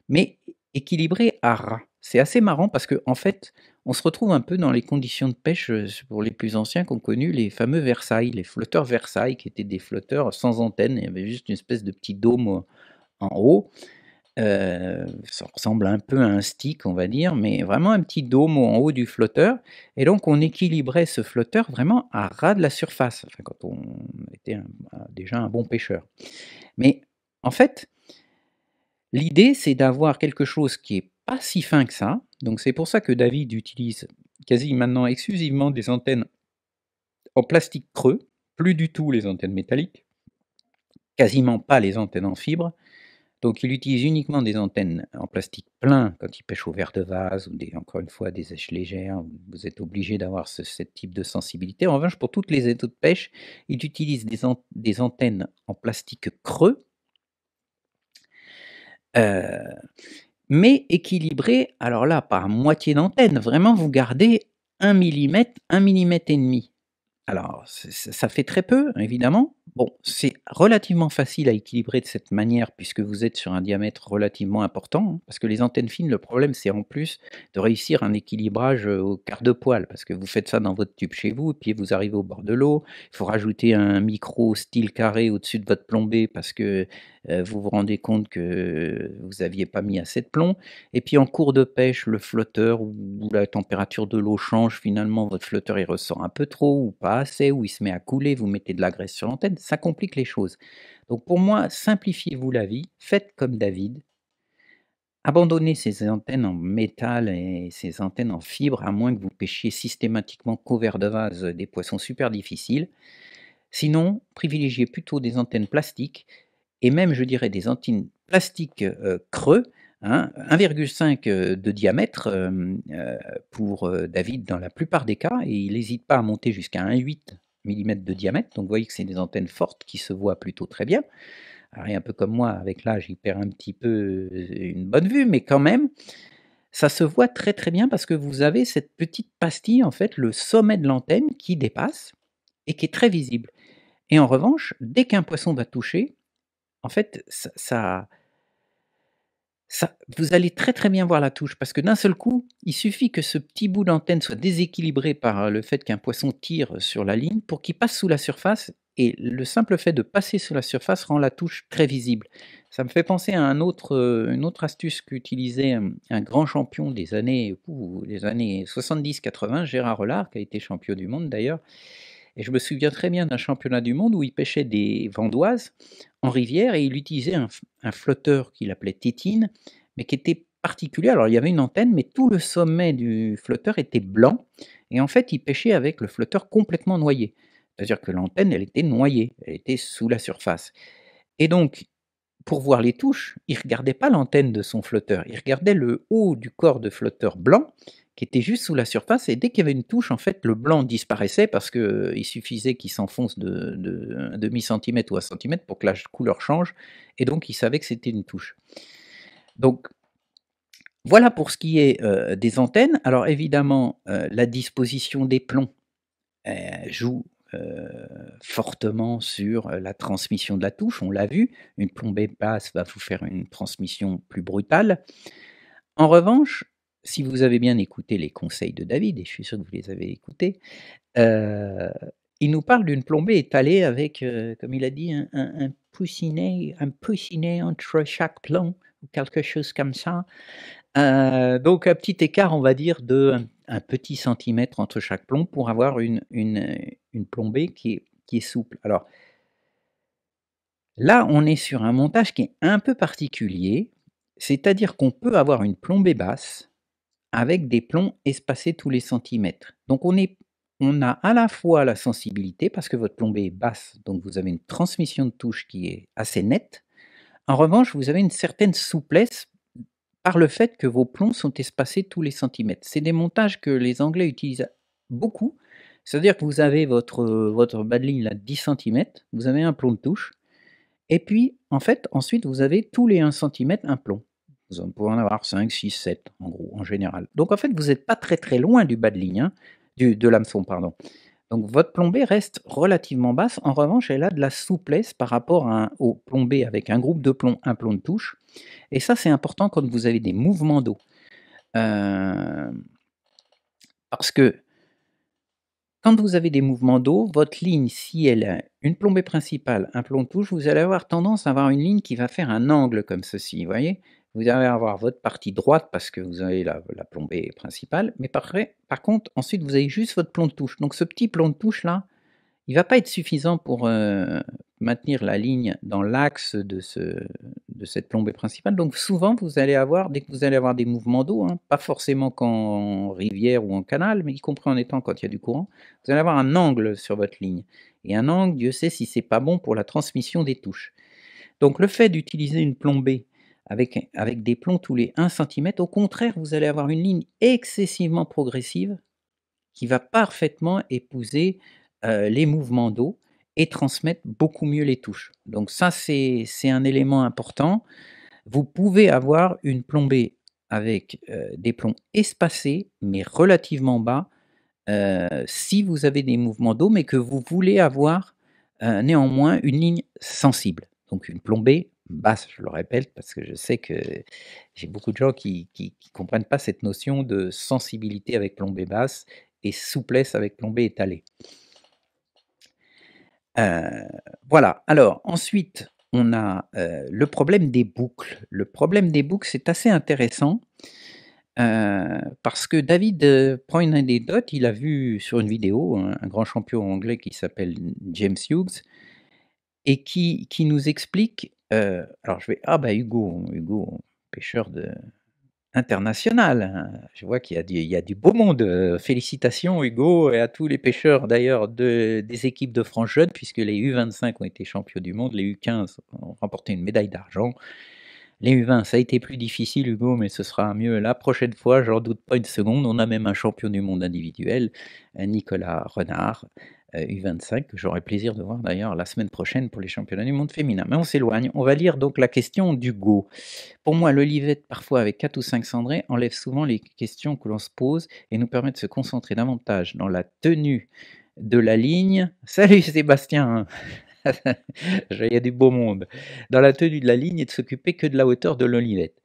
mais équilibrée à ras c'est assez marrant parce qu'en en fait, on se retrouve un peu dans les conditions de pêche euh, pour les plus anciens qu'ont connu les fameux Versailles, les flotteurs Versailles, qui étaient des flotteurs sans antenne. Il y avait juste une espèce de petit dôme euh, en haut. Euh, ça ressemble un peu à un stick, on va dire, mais vraiment un petit dôme en haut du flotteur. Et donc, on équilibrait ce flotteur vraiment à ras de la surface, quand on était déjà un bon pêcheur. Mais en fait, l'idée, c'est d'avoir quelque chose qui est pas si fin que ça. Donc c'est pour ça que David utilise quasi maintenant exclusivement des antennes en plastique creux, plus du tout les antennes métalliques, quasiment pas les antennes en fibre. Donc il utilise uniquement des antennes en plastique plein quand il pêche au verre de vase ou encore une fois des échecs légères. Vous êtes obligé d'avoir ce, type de sensibilité. En revanche, pour toutes les étaux de pêche, il utilise des, des antennes en plastique creux. Euh, mais équilibré, alors là, par moitié d'antenne, vraiment, vous gardez 1 mm, 1 mm et demi. Alors, ça fait très peu, évidemment, Bon, c'est relativement facile à équilibrer de cette manière puisque vous êtes sur un diamètre relativement important. Hein, parce que les antennes fines, le problème, c'est en plus de réussir un équilibrage au quart de poil. Parce que vous faites ça dans votre tube chez vous, et puis vous arrivez au bord de l'eau. Il faut rajouter un micro style carré au-dessus de votre plombé parce que vous vous rendez compte que vous n'aviez pas mis assez de plomb. Et puis en cours de pêche, le flotteur ou la température de l'eau change, finalement, votre flotteur il ressort un peu trop ou pas assez, ou il se met à couler, vous mettez de la graisse sur l'antenne ça complique les choses. Donc pour moi, simplifiez-vous la vie, faites comme David, abandonnez ces antennes en métal et ces antennes en fibre, à moins que vous pêchiez systématiquement couvert de vase des poissons super difficiles. Sinon, privilégiez plutôt des antennes plastiques, et même, je dirais, des antennes plastiques euh, creux, 1,5 hein, euh, de diamètre euh, pour David dans la plupart des cas, et il n'hésite pas à monter jusqu'à 1,8 millimètres de diamètre. Donc vous voyez que c'est des antennes fortes qui se voient plutôt très bien. Alors, et un peu comme moi, avec l'âge, il perd un petit peu euh, une bonne vue, mais quand même, ça se voit très très bien parce que vous avez cette petite pastille, en fait, le sommet de l'antenne qui dépasse et qui est très visible. Et en revanche, dès qu'un poisson va toucher, en fait, ça, ça vous allez très très bien voir la touche parce que d'un seul coup, il suffit que ce petit bout d'antenne soit déséquilibré par euh, le fait qu'un poisson tire euh, sur la ligne pour qu'il passe sous la surface et le simple fait de passer sous la surface rend la touche très visible. Ça me fait penser à un autre, euh, une autre astuce qu'utilisait un, grand champion des années, des années 70-80, Gérard Rollard, qui a été champion du monde d'ailleurs, et je me souviens très bien d'un championnat du monde où il pêchait des vandoises en rivière et il utilisait un, flotteur qu'il appelait tétine, mais qui était particulier. Alors il y avait une antenne, mais tout le sommet du flotteur était blanc. Et en fait, il pêchait avec le flotteur complètement noyé. C'est-à-dire que l'antenne, elle était noyée, elle était sous la surface. Et donc, pour voir les touches, il regardait pas l'antenne de son flotteur, il regardait le haut du corps de flotteur blanc qui était juste sous la surface, et dès qu'il y avait une touche, en fait, le blanc disparaissait parce qu'il euh, suffisait qu'il s'enfonce de, demi-centimètre ou un centimètre pour que la couleur change, et donc il savait que c'était une touche. Donc, voilà pour ce qui est euh, des antennes. Alors évidemment, euh, la disposition des plombs joue fortement sur la transmission de la touche. On l'a vu, une plombée basse va vous faire une transmission plus brutale. En revanche, si vous avez bien écouté les conseils de David, et je suis sûr que vous les avez écoutés, euh, il nous parle d'une plombée étalée avec, euh, comme il a dit, un, un, un, poussinet, entre chaque plomb, ou quelque chose comme ça. Euh, donc un petit écart, on va dire, de un, petit centimètre entre chaque plomb pour avoir une, une, une plombée qui qui est souple. Alors là, on est sur un montage qui est un peu particulier, c'est-à-dire qu'on peut avoir une plombée basse avec des plombs espacés tous les centimètres. Donc on, est, on a à la fois la sensibilité, parce que votre plombée est basse, donc vous avez une transmission de touche qui est assez nette. En revanche, vous avez une certaine souplesse par le fait que vos plombs sont espacés tous les centimètres. C'est des montages que les Anglais utilisent beaucoup. C'est-à-dire que vous avez votre, votre bas de ligne là, 10 cm, vous avez un plomb de touche, et puis en fait, ensuite, vous avez tous les 1 cm un plomb. Vous pouvez en avoir 5, 6, 7 en gros, en général. Donc en fait, vous n'êtes pas très très loin du bas de ligne, hein, du, de l'hameçon, pardon. Donc votre plombée reste relativement basse. En revanche, elle a de la souplesse par rapport à un, au plombé avec un groupe de plomb, un plomb de touche. Et ça, c'est important quand vous avez des mouvements d'eau. Euh, parce que quand vous avez des mouvements d'eau, votre ligne, si elle a une plombée principale, un plomb de touche, vous allez avoir tendance à avoir une ligne qui va faire un angle comme ceci, vous voyez vous allez avoir votre partie droite parce que vous avez la, plombée principale, mais par, contre, ensuite, vous avez juste votre plomb de touche. Donc ce petit plomb de touche-là, il ne va pas être suffisant pour euh, maintenir la ligne dans l'axe de, cette plombée principale. Donc souvent, vous allez avoir, dès que vous allez avoir des mouvements d'eau, hein, pas forcément qu'en rivière ou en canal, mais y compris en étant quand il y a du courant, vous allez avoir un angle sur votre ligne. Et un angle, Dieu sait si ce n'est pas bon pour la transmission des touches. Donc le fait d'utiliser une plombée avec, des plombs tous les 1 cm. Au contraire, vous allez avoir une ligne excessivement progressive qui va parfaitement épouser euh, les mouvements d'eau et transmettre beaucoup mieux les touches. Donc ça, c'est un élément important. Vous pouvez avoir une plombée avec euh, des plombs espacés, mais relativement bas, euh, si vous avez des mouvements d'eau, mais que vous voulez avoir néanmoins une ligne sensible, donc une plombée basse, je le répète, parce que je sais que j'ai beaucoup de gens qui ne comprennent pas cette notion de sensibilité avec plombée basse et souplesse avec plombée étalée. Euh, voilà, alors ensuite, on a euh, le problème des boucles. Le problème des boucles, c'est assez intéressant. Euh, parce que David prend une anecdote, il a vu sur une vidéo un, grand champion anglais qui s'appelle James Hughes et qui, qui nous explique euh, alors je vais: «Ah bah Hugo, Hugo, pêcheur international, hein. je vois qu'il y a y du beau monde, euh, félicitations Hugo et à tous les pêcheurs d'ailleurs des équipes de France Jeune puisque les U25 ont été champions du monde, les U15 ont remporté une médaille d'argent. Les U20 ça a été plus difficile Hugo, mais ce sera mieux la prochaine fois, j'en doute pas une seconde. On a même un champion du monde individuel, euh, Nicolas Renard». U25, euh, que j'aurai plaisir de voir d'ailleurs la semaine prochaine pour les championnats du monde féminin. Mais on s'éloigne, on va lire donc la question du go. Pour moi, l'olivette, parfois avec 4 ou 5 cendrés, enlève souvent les questions que l'on se pose et nous permet de se concentrer davantage dans la tenue de la ligne. Salut Sébastien Il y a du beau monde. Dans la tenue de la ligne et de s'occuper que de la hauteur de l'olivette.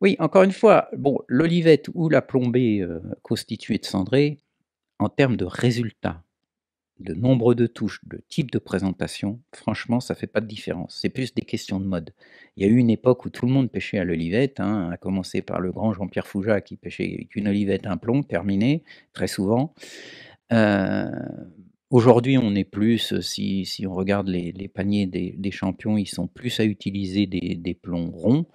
Oui, encore une fois, bon, l'olivette ou la plombée euh, constituée de cendrés, en termes de résultats, de nombre de touches, de type de présentation, franchement, ça fait pas de différence. C'est plus des questions de mode. Il y a eu une époque où tout le monde pêchait à l'olivette, hein, à commencer par le grand Jean-Pierre Fouja qui pêchait avec une olivette, un plomb, terminé, très souvent. Euh, aujourd'hui, on est plus, si, on regarde les, paniers des, champions, ils sont plus à utiliser des plombs ronds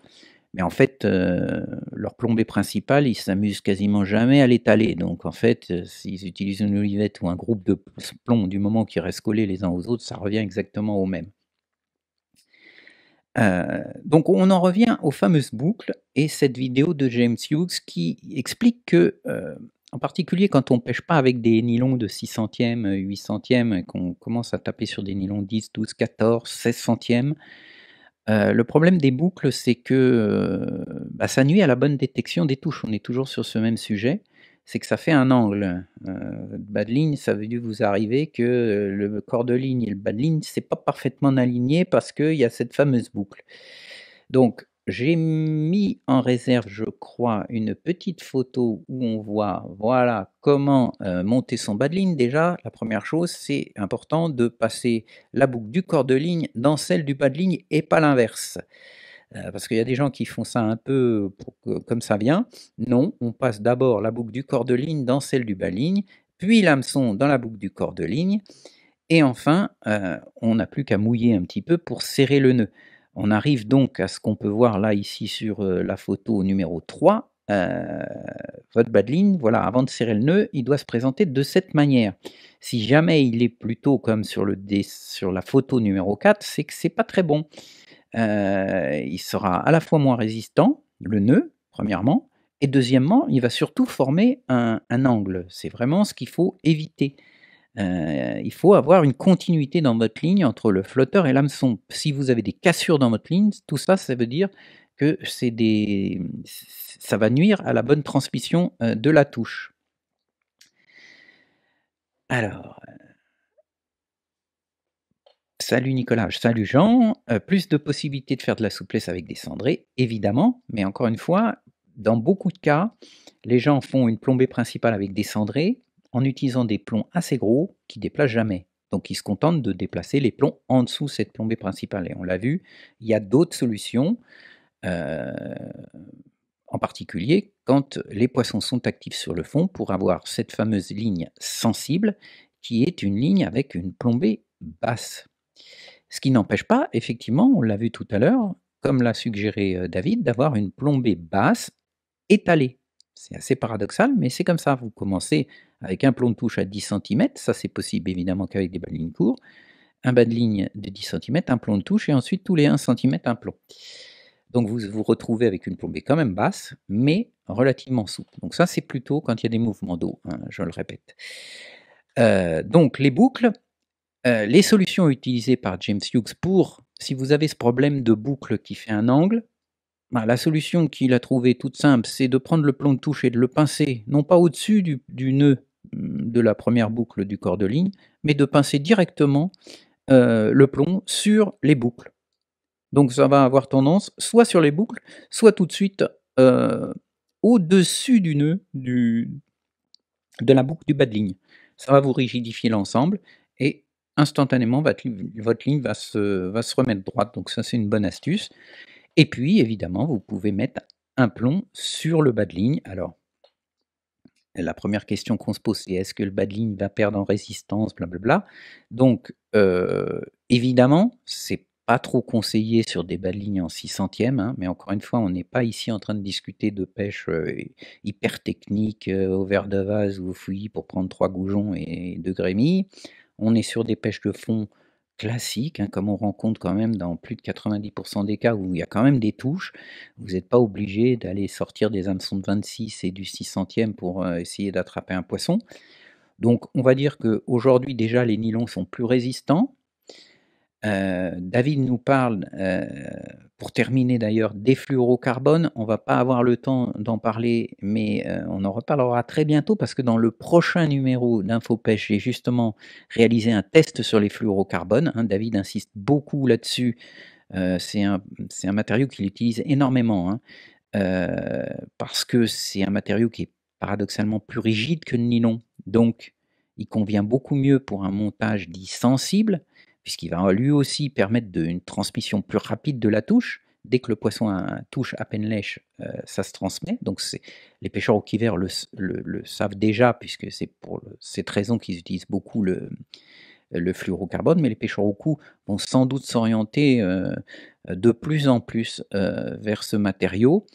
mais en fait, euh, leur plombée principale, ils s'amusent quasiment jamais à l'étaler. Donc en fait, euh, s'ils utilisent une olivette ou un groupe de plombs, du moment qu'ils restent collés les uns aux autres, ça revient exactement au même. Euh, donc on en revient aux fameuses boucles et cette vidéo de James Hughes qui explique que, en particulier quand on pêche pas avec des nylons de 6 centièmes, 8 centièmes, qu'on commence à taper sur des nylons 10, 12, 14, 16 centièmes, euh, le problème des boucles, c'est que euh, bah, ça nuit à la bonne détection des touches. On est toujours sur ce même sujet. C'est que ça fait un angle. Euh, de ligne, ça veut dû vous arriver que euh, le corps de ligne et le bas de ligne, c'est pas parfaitement aligné parce qu'il y a cette fameuse boucle. Donc, j'ai mis en réserve, je crois, une petite photo où on voit, voilà, comment euh, monter son bas de ligne. Déjà, la première chose, c'est important de passer la boucle du corps de ligne dans celle du bas de ligne et pas l'inverse. Euh, parce qu'il y a des gens qui font ça un peu comme ça vient. Non, on passe d'abord la boucle du corps de ligne dans celle du bas de ligne, puis l'hameçon dans la boucle du corps de ligne. Et enfin, euh, on n'a plus qu'à mouiller un petit peu pour serrer le nœud. On arrive donc à ce qu'on peut voir là, ici, sur euh, la photo numéro 3. Euh, votre badline, voilà, avant de serrer le nœud, il doit se présenter de cette manière. Si jamais il est plutôt comme sur, le sur la photo numéro 4, c'est que c'est pas très bon. Euh, il sera à la fois moins résistant, le nœud, premièrement, et deuxièmement, il va surtout former un angle. C'est vraiment ce qu'il faut éviter. Euh, il faut avoir une continuité dans votre ligne entre le flotteur et l'hameçon. Si vous avez des cassures dans votre ligne, tout ça, ça veut dire que c'est des, ça va nuire à la bonne transmission euh, de la touche. Alors, euh, Salut Nicolas, salut Jean. plus de possibilités de faire de la souplesse avec des cendrés, évidemment, mais encore une fois, dans beaucoup de cas, les gens font une plombée principale avec des cendrés en utilisant des plombs assez gros qui déplacent jamais. Donc ils se contentent de déplacer les plombs en dessous de cette plombée principale. Et on l'a vu, il y a d'autres solutions, euh, en particulier quand les poissons sont actifs sur le fond, pour avoir cette fameuse ligne sensible qui est une ligne avec une plombée basse. Ce qui n'empêche pas, effectivement, on l'a vu tout à l'heure, comme l'a suggéré euh, David, d'avoir une plombée basse étalée. C'est assez paradoxal, mais c'est comme ça. Vous commencez avec un plomb de touche à 10 cm, ça c'est possible évidemment qu'avec des bas de ligne courts, un bas de ligne de 10 cm, un plomb de touche, et ensuite tous les 1 cm un plomb. Donc vous vous retrouvez avec une plombée quand même basse, mais relativement souple. Donc ça c'est plutôt quand il y a des mouvements d'eau, hein, je le répète. Euh, donc les boucles, euh, les solutions utilisées par James Hughes pour, si vous avez ce problème de boucle qui fait un angle, bah, la solution qu'il a trouvée toute simple, c'est de prendre le plomb de touche et de le pincer, non pas au-dessus du, du nœud de la première boucle du corps de ligne, mais de pincer directement euh, le plomb sur les boucles. Donc ça va avoir tendance soit sur les boucles, soit tout de suite euh, au-dessus du nœud du, de la boucle du bas de ligne. Ça va vous rigidifier l'ensemble et instantanément votre, votre ligne va se, va se remettre droite. Donc ça c'est une bonne astuce. Et puis évidemment vous pouvez mettre un plomb sur le bas de ligne. Alors la première question qu'on se pose, c'est est-ce que le bas de ligne va perdre en résistance, blablabla. Donc, euh, évidemment, c'est pas trop conseillé sur des bas de en 6 centièmes, hein, mais encore une fois, on n'est pas ici en train de discuter de pêche euh, hyper technique euh, au verre de vase ou au fouillis pour prendre trois goujons et deux grémilles. On est sur des pêches de fond classique, hein, comme on rencontre quand même dans plus de 90% des cas où il y a quand même des touches. Vous n'êtes pas obligé d'aller sortir des hameçons de 26 et du 6 centième pour euh, essayer d'attraper un poisson. Donc on va dire qu'aujourd'hui déjà les nylons sont plus résistants, euh, David nous parle, euh, pour terminer d'ailleurs, des fluorocarbones On va pas avoir le temps d'en parler, mais, euh, on en reparlera très bientôt parce que dans le prochain numéro d'InfoPêche j'ai justement réalisé un test sur les fluorocarbones, hein. David insiste beaucoup là-dessus, c'est un matériau qu'il utilise énormément, hein. parce que c'est un matériau qui est paradoxalement plus rigide que le nylon. Donc il convient beaucoup mieux pour un montage dit sensible, puisqu'il va lui aussi permettre d'une une transmission plus rapide de la touche. Dès que le poisson a, touche à peine lèche, euh, ça se transmet. Donc les pêcheurs au quiver le, savent déjà, puisque c'est pour cette raison qu'ils utilisent beaucoup le, fluorocarbone, mais les pêcheurs au cou vont sans doute s'orienter euh, de plus en plus euh, vers ce matériau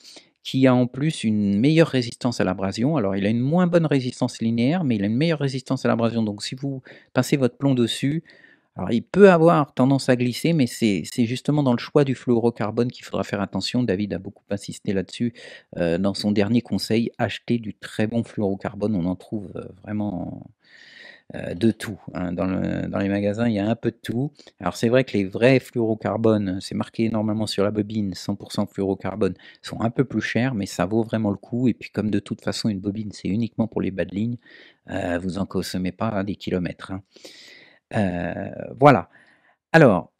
qui a en plus une meilleure résistance à l'abrasion. Alors il a une moins bonne résistance linéaire, mais il a une meilleure résistance à l'abrasion. Donc si vous passez votre plomb dessus, alors, il peut avoir tendance à glisser, mais c'est justement dans le choix du fluorocarbone qu'il faudra faire attention. David a beaucoup insisté là-dessus euh, dans son dernier conseil. Acheter du très bon fluorocarbone, on en trouve euh, vraiment euh, de tout. Hein. Dans, les magasins, il y a un peu de tout. Alors, c'est vrai que les vrais fluorocarbones, c'est marqué normalement sur la bobine, 100% fluorocarbone, sont un peu plus chers, mais ça vaut vraiment le coup. Et puis, comme de toute façon, une bobine, c'est uniquement pour les bas de ligne, vous en consommez pas hein, des kilomètres. Hein. Euh, voilà. Alors,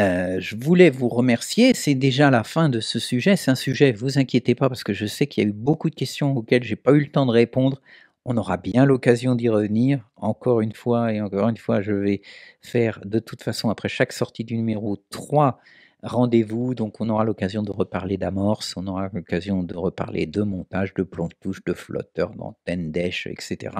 euh, je voulais vous remercier. C'est déjà la fin de ce sujet. C'est un sujet, vous inquiétez pas, parce que je sais qu'il y a eu beaucoup de questions auxquelles je n'ai pas eu le temps de répondre. On aura bien l'occasion d'y revenir. Encore une fois, et encore une fois, je vais faire de toute façon, après chaque sortie du numéro 3, rendez-vous. Donc, on aura l'occasion de reparler d'amorce, on aura l'occasion de reparler de montage, de de touche de flotteur, d'antenne, d'èche, etc.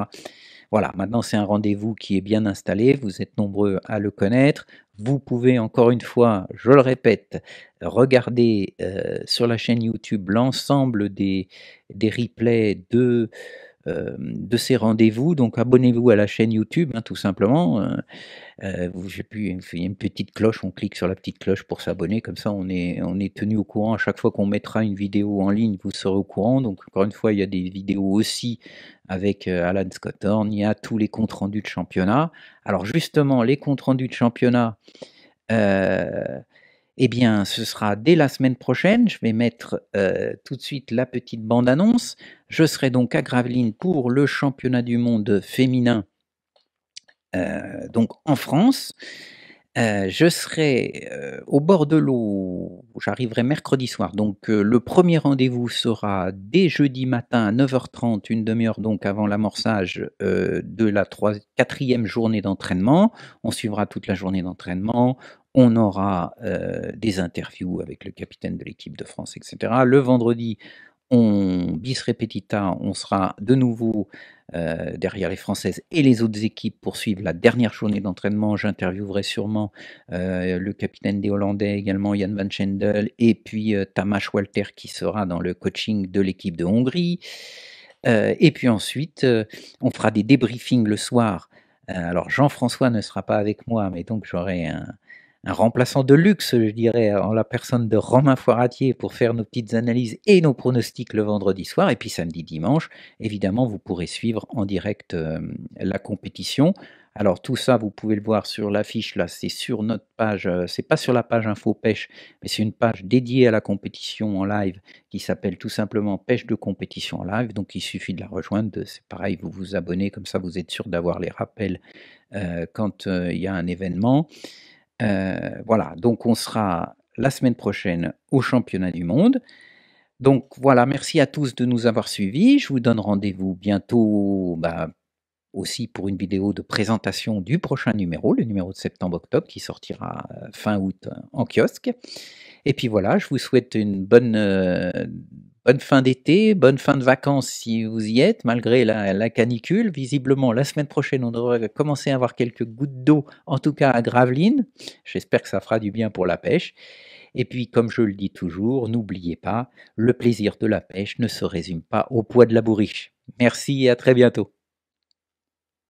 Voilà, maintenant c'est un rendez-vous qui est bien installé, vous êtes nombreux à le connaître. Vous pouvez encore une fois, je le répète, regarder euh, sur la chaîne YouTube l'ensemble des, des replays de euh, de ces rendez-vous. Donc abonnez-vous à la chaîne YouTube, hein, tout simplement. Euh, euh J'ai une petite cloche, on clique sur la petite cloche pour s'abonner, comme ça on est, on est tenu au courant. À chaque fois qu'on mettra une vidéo en ligne, vous serez au courant. Donc encore une fois, il y a des vidéos aussi avec euh, Alan Scott Horn, il y a tous les comptes rendus de championnat. Alors justement, les comptes rendus de championnat. Eh bien, ce sera dès la semaine prochaine. Je vais mettre euh, tout de suite la petite bande-annonce. Je serai donc à Gravelines pour le championnat du monde féminin, euh, donc en France. Euh, je serai au bord de l'eau, j'arriverai mercredi soir, donc le premier rendez-vous sera dès jeudi matin à 9h30, une demi-heure donc avant l'amorçage de la quatrième journée d'entraînement. On suivra toute la journée d'entraînement, on aura euh, des interviews avec le capitaine de l'équipe de France, etc. Le vendredi, on bis repetita, on sera de nouveau euh, derrière les Françaises et les autres équipes pour suivre la dernière journée d'entraînement. J'interviewerai sûrement euh, le capitaine des Hollandais également, Jan van Schendel, et puis Tamash Walter qui sera dans le coaching de l'équipe de Hongrie. et puis ensuite, on fera des débriefings le soir alors Jean-François ne sera pas avec moi, mais donc j'aurai un, un remplaçant de luxe, je dirais, en la personne de Romain Foiratier pour faire nos petites analyses et nos pronostics le vendredi soir. Et puis samedi, dimanche, évidemment, vous pourrez suivre en direct euh, la compétition. Alors tout ça, vous pouvez le voir sur l'affiche là, c'est sur notre page, euh, c'est pas sur la page Info Pêche, mais c'est une page dédiée à la compétition en live qui s'appelle tout simplement Pêche de compétition en live. Donc il suffit de la rejoindre, c'est pareil, vous vous abonnez, comme ça vous êtes sûr d'avoir les rappels euh, quand il y a un événement. Euh, voilà, donc on sera la semaine prochaine au championnat du monde. Donc voilà, merci à tous de nous avoir suivis. Je vous donne rendez-vous bientôt bah, aussi pour une vidéo de présentation du prochain numéro, le numéro de septembre-octobre qui sortira euh, fin août euh, en kiosque. Et puis voilà, je vous souhaite une bonne, Bonne fin d'été, bonne fin de vacances si vous y êtes, malgré la, canicule. Visiblement, la semaine prochaine, on devrait commencer à avoir quelques gouttes d'eau, en tout cas à Gravelines. J'espère que ça fera du bien pour la pêche. Et puis, comme je le dis toujours, n'oubliez pas, le plaisir de la pêche ne se résume pas au poids de la bourriche. Merci et à très bientôt.